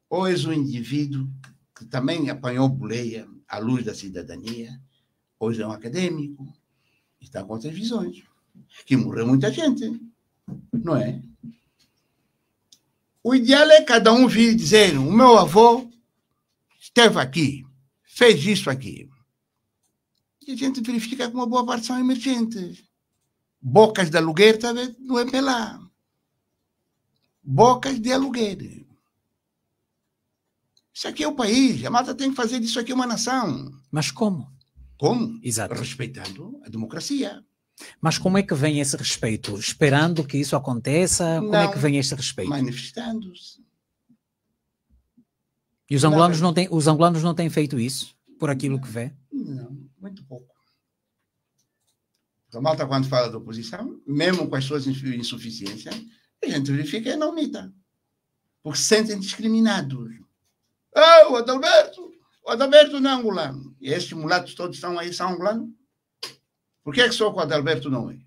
S1: Ou és um indivíduo que, também apanhou boleia à luz da cidadania, hoje é um acadêmico, está com outras visões, que morreu muita gente, não é? O ideal é cada um vir dizer, o meu avô esteve aqui, fez isso aqui. E a gente verifica que uma boa parte são emergentes. Bocas de aluguer, sabe, tá é pela Bocas de aluguer. Isso aqui é o país. A malta tem que fazer disso aqui uma nação.
S2: Mas como? Como? Exato. Respeitando a democracia. Mas como é que vem esse respeito? Esperando que isso aconteça? Não, como é que vem este respeito?
S1: Manifestando-se.
S2: E os angolanos, não têm, os angolanos não têm feito isso, por aquilo não, que vê?
S1: Não, muito pouco. A malta, quando fala da oposição, mesmo com as suas insuficiências, a gente verifica e não mita, Porque se sentem discriminados. Ah, oh, o Adalberto! O Adalberto não é angolano. E estes mulatos todos estão aí, são angolanos? Por que é que sou com o Adalberto não é?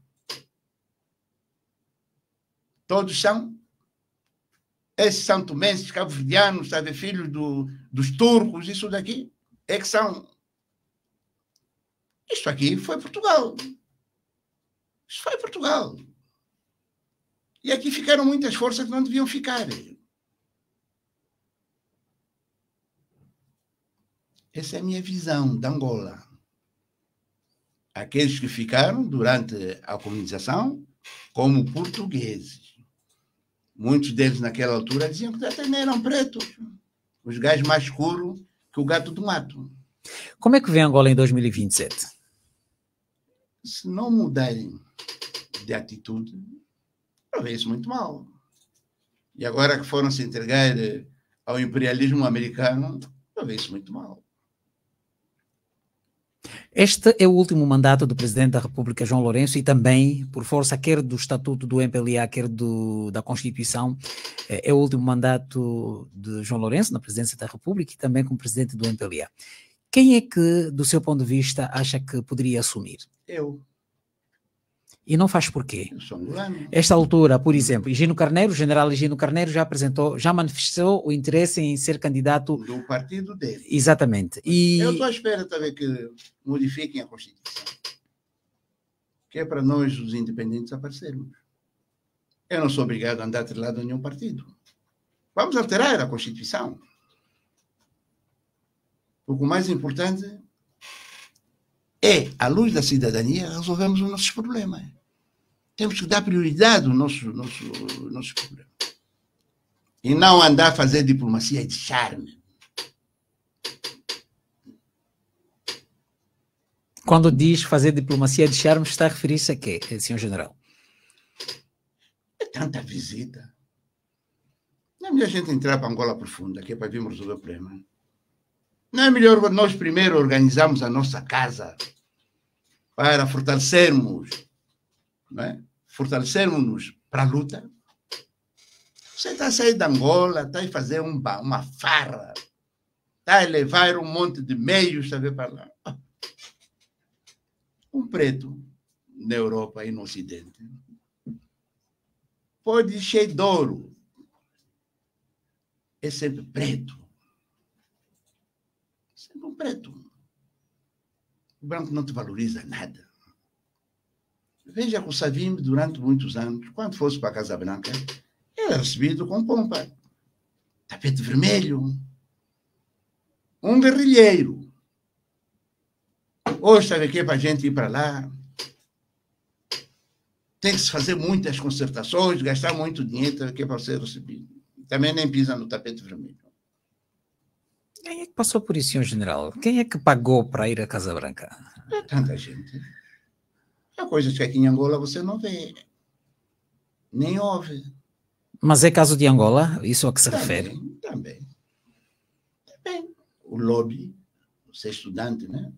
S1: Todos são esses santomenses, cabo-verdianos, sabe, filhos do, dos turcos, isso daqui, é que são. Isso aqui foi Portugal. Isso foi Portugal. E aqui ficaram muitas forças que não deviam ficar. Essa é a minha visão de Angola. Aqueles que ficaram durante a colonização como portugueses. Muitos deles, naquela altura, diziam que também eram pretos, os gás mais escuros que o gato do mato.
S2: Como é que vem Angola em 2027?
S1: Se não mudarem de atitude, talvez muito mal. E agora que foram se entregar ao imperialismo americano, talvez muito mal.
S2: Este é o último mandato do Presidente da República, João Lourenço, e também, por força quer do Estatuto do MPLA, quer do, da Constituição, eh, é o último mandato de João Lourenço na Presidência da República e também como Presidente do MPLA. Quem é que, do seu ponto de vista, acha que poderia assumir? Eu. E não faz porquê. Esta altura, por exemplo, Higino Carneiro, o general Higino Carneiro já apresentou, já manifestou o interesse em ser candidato do partido dele. Exatamente. E... Eu estou
S1: à espera também que modifiquem a Constituição. Que é para nós, os independentes, aparecermos. Eu não sou obrigado a andar de lado a nenhum partido. Vamos alterar a Constituição. Porque o mais importante é, à luz da cidadania, resolvemos os nossos problemas. Temos que dar prioridade aos nosso, nosso, nossos problemas. E não andar a fazer diplomacia de charme.
S2: Quando diz fazer diplomacia de charme, está a referir-se a quê, senhor general? É tanta
S1: visita. Não é melhor a gente entrar para Angola profunda, que é para virmos resolver o problema. Não é melhor nós primeiro organizarmos a nossa casa para fortalecermos, não é? fortalecermos-nos para a luta? Você está saindo sair da Angola, está a fazer uma, uma farra, está a levar um monte de meios tá para lá. Oh. Um preto na Europa e no Ocidente pode ser de ouro, é sempre preto um preto. O branco não te valoriza nada. Veja que o Savim, durante muitos anos, quando fosse para a Casa Branca, era recebido com pompa. Tapete vermelho. Um guerrilheiro. Hoje estava aqui para a gente ir para lá. Tem que se fazer muitas concertações, gastar muito dinheiro aqui para ser recebido. Também nem pisa no tapete vermelho.
S2: Quem é que passou por isso, senhor general? Quem é que pagou para ir à Casa Branca?
S1: É tanta gente. É coisa que aqui em Angola você não vê, nem ouve.
S2: Mas é caso de Angola? Isso a é que se também, refere?
S1: Também. Também. O lobby, você é estudante, né?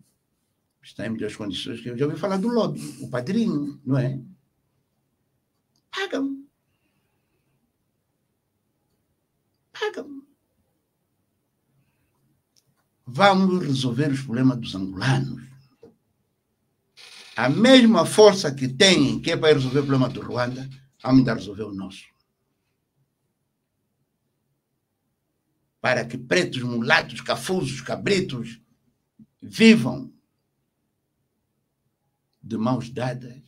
S1: Está em melhores condições. Eu já ouvi falar do lobby, o padrinho, não é? Pagam. Pagam vamos resolver os problemas dos angolanos. A mesma força que têm, que é para resolver o problema do Ruanda, vamos dar resolver o nosso. Para que pretos, mulatos, cafuzos, cabritos vivam de mãos dadas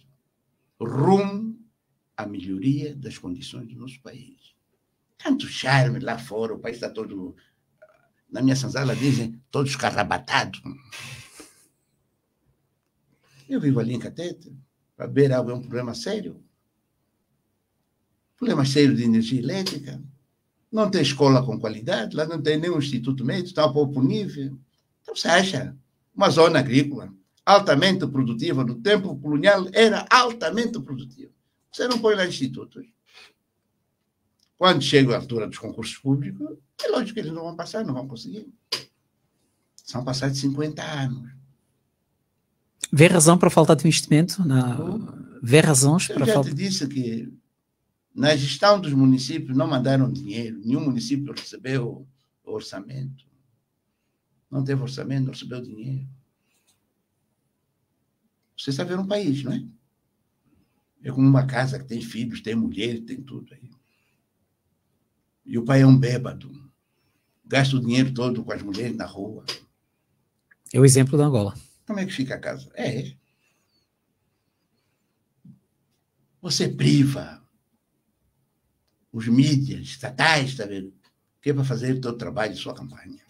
S1: rumo à melhoria das condições do nosso país. Tanto charme lá fora, o país está todo na minha senzala dizem todos carrabatados. Eu vivo ali em Catete. Para beber água é um problema sério. Problema sério de energia elétrica. Não tem escola com qualidade, lá não tem nenhum instituto médico, está um pouco nível. Então você acha uma zona agrícola altamente produtiva no tempo colonial era altamente produtiva. Você não põe lá institutos. Quando chega a altura dos concursos públicos, é lógico que eles não vão passar, não vão conseguir. São passados 50 anos.
S2: Vê razão para faltar de investimento? Na... Uhum. Vê razões para faltar. Eu já
S1: te disse que na gestão dos municípios não mandaram dinheiro, nenhum município recebeu orçamento. Não teve orçamento, não recebeu dinheiro. Você está vendo um país, não é? É como uma casa que tem filhos, tem mulher, tem tudo aí. E o pai é um bêbado gasta o dinheiro todo com as mulheres na rua.
S2: É o exemplo da Angola.
S1: Como é que fica a casa? É. Você priva os mídias estatais, tá vendo? Que é para fazer o seu trabalho, sua campanha.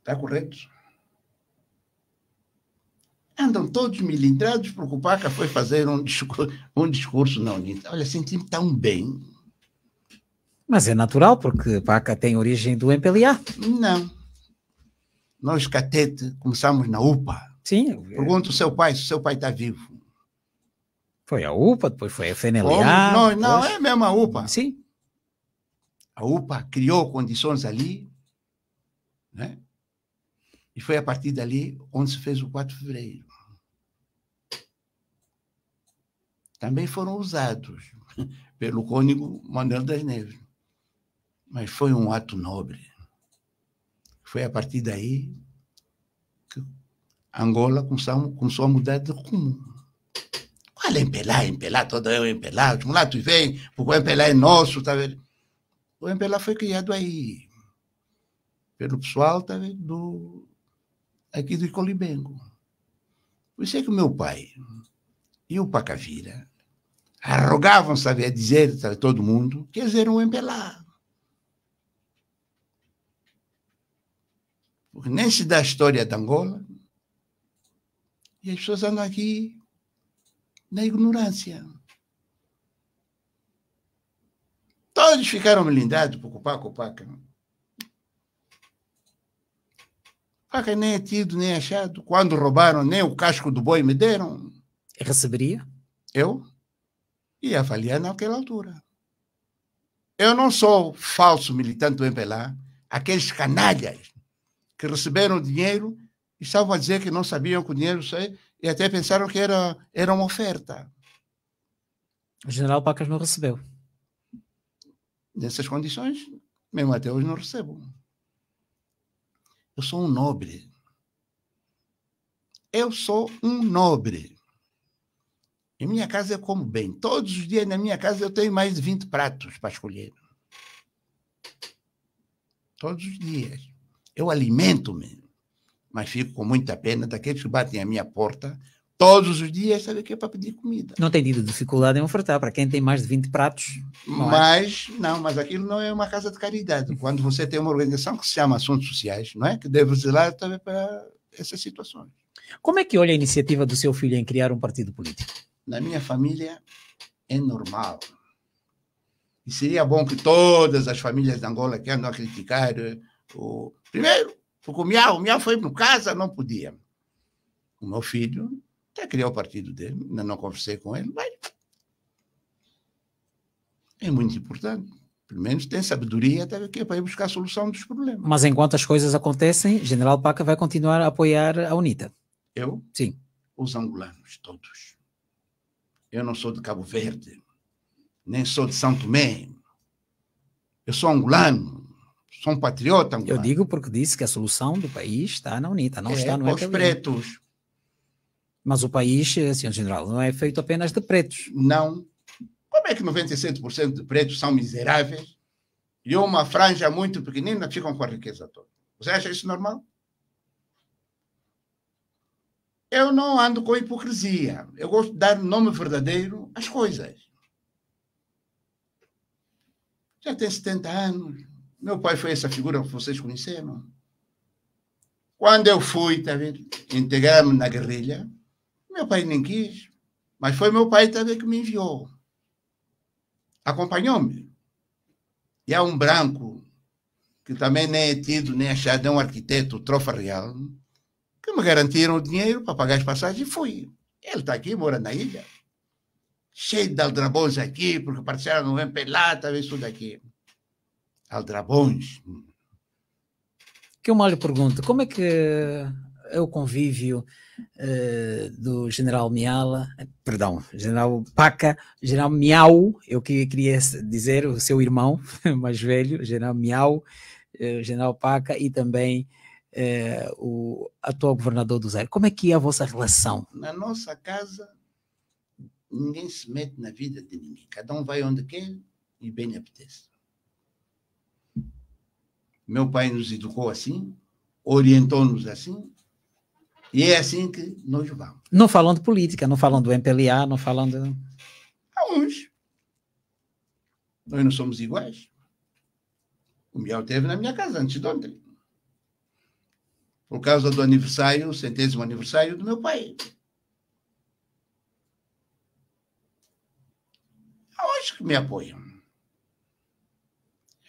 S1: Está correto? Andam todos milindrados, preocupados que foi fazer um discurso,
S2: um discurso não, olha, sentindo tão bem mas é natural, porque vaca tem origem do MPLA. Não. Nós, Catete,
S1: começamos na UPA. Sim. É. Pergunto ao seu pai se o seu pai está vivo. Foi a
S2: UPA, depois foi a FNLA. Como? Não, depois...
S1: não, é mesmo a UPA. Sim. A UPA criou condições ali, né? E foi a partir dali onde se fez o 4 de fevereiro. Também foram usados pelo cônigo Manuel das Neves mas foi um ato nobre. Foi a partir daí que Angola começou, começou a mudar de rumo. Qual é empelar? Empelar, todo é empelar, os mulatos vêm, porque o empelar é nosso, tá vendo? O empelar foi criado aí, pelo pessoal tá vendo? Do, aqui do Colibengo. Por isso é que o meu pai e o Pacavira arrogavam, sabe, a dizer para todo mundo que eles eram empelar. porque nem se dá a história de Angola. E as pessoas andam aqui na ignorância. Todos ficaram blindados por Copaca, Copaca. Paca nem é tido, nem é achado. Quando roubaram, nem o casco do boi me deram. Receberia? Eu e avaliando naquela altura. Eu não sou falso militante do MPLA, aqueles canalhas que receberam dinheiro e estavam a dizer que não sabiam que o dinheiro saía e até pensaram que era, era uma oferta. O general Pacas não recebeu. Nessas condições, mesmo até hoje não recebo. Eu sou um nobre. Eu sou um nobre. Em minha casa eu como bem. Todos os dias na minha casa eu tenho mais de 20 pratos para escolher. Todos os dias. Eu alimento-me, mas fico com muita
S2: pena daqueles que batem à minha porta
S1: todos os dias, sabe que é para pedir comida.
S2: Não tem tido dificuldade em ofertar para quem tem mais de 20 pratos. Não é? mas,
S1: é? não, mas aquilo não é uma casa de caridade. Quando você tem uma organização que se chama Assuntos Sociais, não é? Que deve zelar também para essas situações.
S2: Como é que olha a iniciativa do seu filho em criar um partido político?
S1: Na minha família é normal. E seria bom que todas as famílias de Angola que andam a criticar eh, o, Primeiro, porque o Miau, o Miau foi para casa, não podia. O meu filho até criou o partido dele, ainda não conversei com ele, mas é muito importante. Pelo menos tem
S2: sabedoria
S1: até aqui é para ir buscar a solução dos problemas.
S2: Mas enquanto as coisas acontecem, General Paca vai continuar a apoiar a UNITA. Eu? Sim. Os angolanos, todos. Eu não sou
S1: de Cabo Verde, nem sou de São Tomé. Eu sou angolano
S2: sou um patriota. Angolano. Eu digo porque disse que a solução do país está na UNITA, não é, está no os pretos. Mas o país, eh, senhor general, não é feito apenas de pretos.
S1: Não. Como é que 97% de pretos são miseráveis e uma franja muito pequenina ficam com a riqueza toda? Você acha isso normal? Eu não ando com hipocrisia. Eu gosto de dar nome verdadeiro às coisas. Já tem 70 anos meu pai foi essa figura que vocês conheceram. Quando eu fui, tá vendo? Integrar-me na guerrilha, meu pai nem quis, mas foi meu pai também tá que me enviou. Acompanhou-me. E há um branco, que também nem é tido, nem achado, é um arquiteto, trofa real, que me garantiram o dinheiro para pagar as passagens e fui. Ele está aqui, mora na ilha. Cheio de aldrabões aqui, porque participaram no MPLA, talvez tudo tá aqui.
S2: Aldrabões. Que eu mal lhe pergunto, como é que é o convívio uh, do general Miala, perdão, general Paca, general Miau, eu que queria dizer, o seu irmão mais velho, general Miau, uh, general Paca e também uh, o atual governador do Zaire. Como é que é a vossa relação?
S1: Na nossa casa, ninguém se mete na vida de ninguém. Cada um vai onde quer e bem lhe apetece. Meu pai nos educou assim, orientou-nos assim, e é assim que nós vamos.
S2: Não falando política, não falando do MPLA, não falando.
S1: Alguns. Nós não somos iguais. O Miel teve na minha casa antes de ontem. Por causa do aniversário, centésimo aniversário do meu pai. Há outros que me apoiam.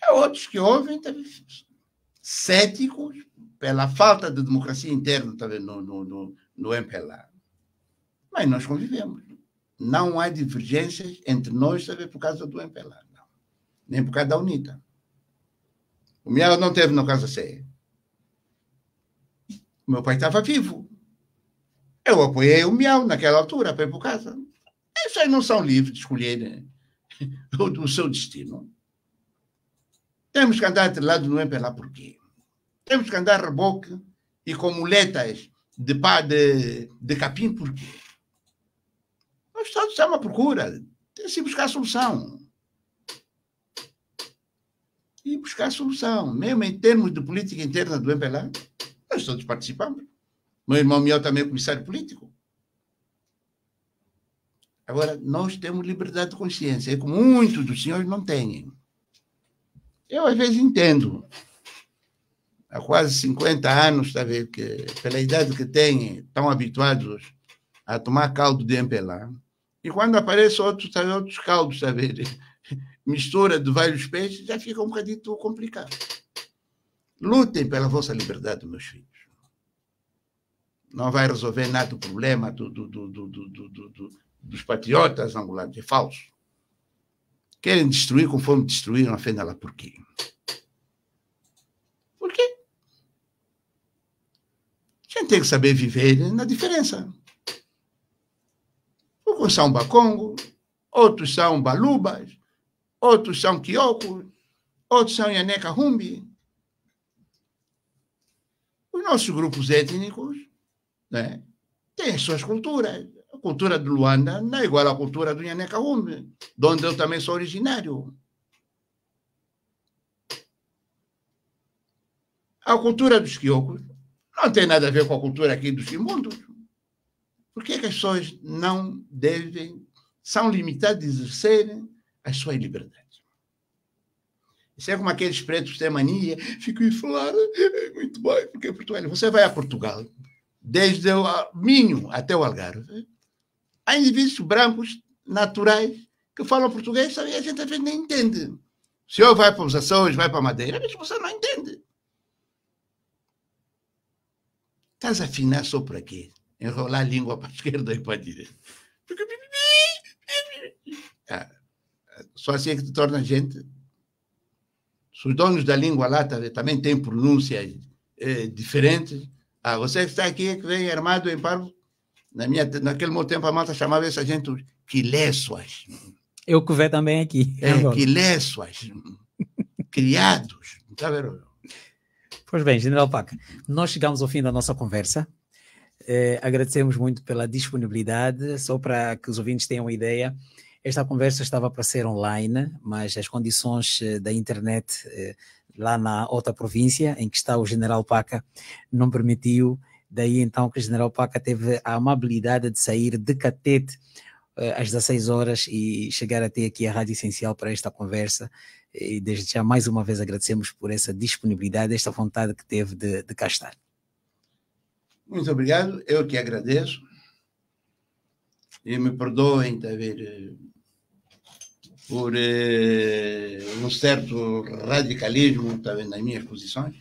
S1: Há outros que ouvem. Tá céticos pela falta de democracia interna também tá no, no, no, no MPLA. Mas nós convivemos. Não há divergências entre nós sabe, tá por causa do MPLA, não. nem por causa da UNITA. O Mial não teve no caso CE. Meu pai estava vivo. Eu apoiei o Miau naquela altura, para ir por casa. aí não são livres de escolher né? o, o seu destino. Temos que andar atrelados, não é pela porquê. Temos que andar reboque e com muletas de pá de, de capim, porquê? O Estado está uma procura. Tem que buscar solução. E buscar solução. Mesmo em termos de política interna do MPLA, nós todos participamos. Meu irmão Miel também é comissário político. Agora, nós temos liberdade de consciência, é como muitos dos senhores não têm. Eu, às vezes, entendo. Há quase 50 anos, sabe, que, pela idade que têm, estão habituados a tomar caldo de empelã. E quando aparecem outros, sabe, outros caldos, sabe, mistura de vários peixes, já fica um bocadinho complicado. Lutem pela vossa liberdade, meus filhos. Não vai resolver nada o problema do, do, do, dos patriotas angolanos, é falso. Querem destruir conforme destruíram a fé dela. Por quê? Por quê? A gente tem que saber viver na diferença. Alguns são bacongo, outros são balubas, outros são quiocos, outros são Yaneca Rumbi. Os nossos grupos étnicos né, têm as suas culturas, a cultura de Luanda não é igual à cultura do Nhanecaume, de onde eu também sou originário. A cultura dos quiocos não tem nada a ver com a cultura aqui dos imundos. Por que, é que as pessoas não devem, são limitadas a exercer as suas liberdades? Isso é como aqueles pretos que têm mania, ficam a falar, é muito bem, porque é Portugal. Você vai a Portugal, desde o Minho até o Algarve, há indivíduos brancos naturais que falam português e a gente às vezes nem entende. O senhor vai para os Açores, vai para a Madeira, mas você não entende. Estás a afinar só para quê? enrolar a língua para a esquerda e para a direita. Ah, só assim é que te torna gente. Se os donos da língua lá também têm pronúncias eh, diferentes, ah, você que está aqui, que vem armado em parvo, na minha, naquele meu tempo, a massa chamava essa gente quilésuas.
S2: Eu couvé também aqui. É, quilésuas. criados. vendo? Pois bem, General Paca, nós chegamos ao fim da nossa conversa. Eh, agradecemos muito pela disponibilidade. Só para que os ouvintes tenham uma ideia, esta conversa estava para ser online, mas as condições eh, da internet eh, lá na outra província, em que está o General Paca, não permitiu Daí então que o general Paca teve a amabilidade de sair de catete eh, às 16 horas e chegar até aqui a Rádio Essencial para esta conversa. E desde já, mais uma vez, agradecemos por essa disponibilidade, esta vontade que teve de, de cá estar.
S1: Muito obrigado, eu que agradeço. E me perdoem, David, eh, por eh, um certo radicalismo também nas minhas posições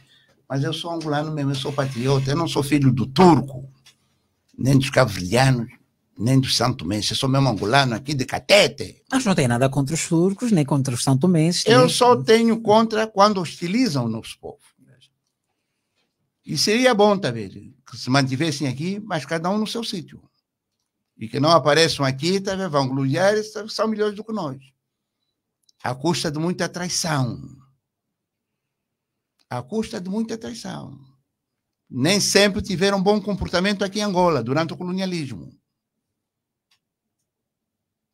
S1: mas eu sou angolano mesmo, eu sou patriota, eu não sou filho do turco, nem dos cabo nem nem dos santomenses, eu sou mesmo angolano aqui de catete.
S2: Mas não tem nada contra os turcos, nem contra os santomenses.
S1: Eu só tenho contra quando hostilizam o nosso povo. E seria bom também tá que se mantivessem aqui, mas cada um no seu sítio. E que não apareçam aqui, tá, vão gloriar, são melhores do que nós. À custa de muita traição à custa de muita traição. Nem sempre tiveram bom comportamento aqui em Angola, durante o colonialismo.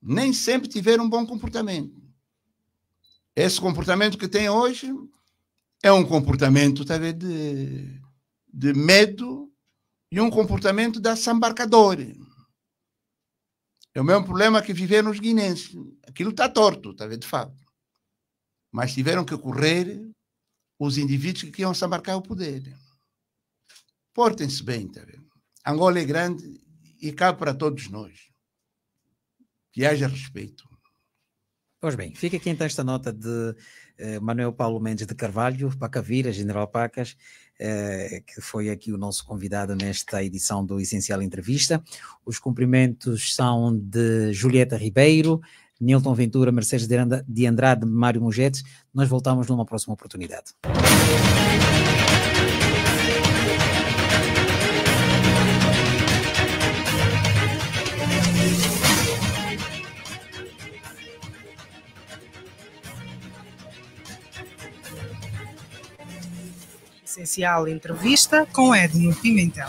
S1: Nem sempre tiveram bom comportamento. Esse comportamento que tem hoje é um comportamento, talvez, tá de, de medo e um comportamento da sambarcadora. É o mesmo problema que viveram os guinenses. Aquilo está torto, está de fato. Mas tiveram que correr os indivíduos que queriam samarcar o poder. Portem-se bem, tá vendo? Angola é grande e cabe para todos nós.
S2: Que haja respeito. Pois bem, fica aqui então esta nota de eh, Manuel Paulo Mendes de Carvalho, Pacavira, General Pacas, eh, que foi aqui o nosso convidado nesta edição do Essencial Entrevista. Os cumprimentos são de Julieta Ribeiro, Nilton Ventura, Mercedes de Andrade, Mário Mugetes. Nós voltamos numa próxima oportunidade. Essencial entrevista com Edno Pimentel.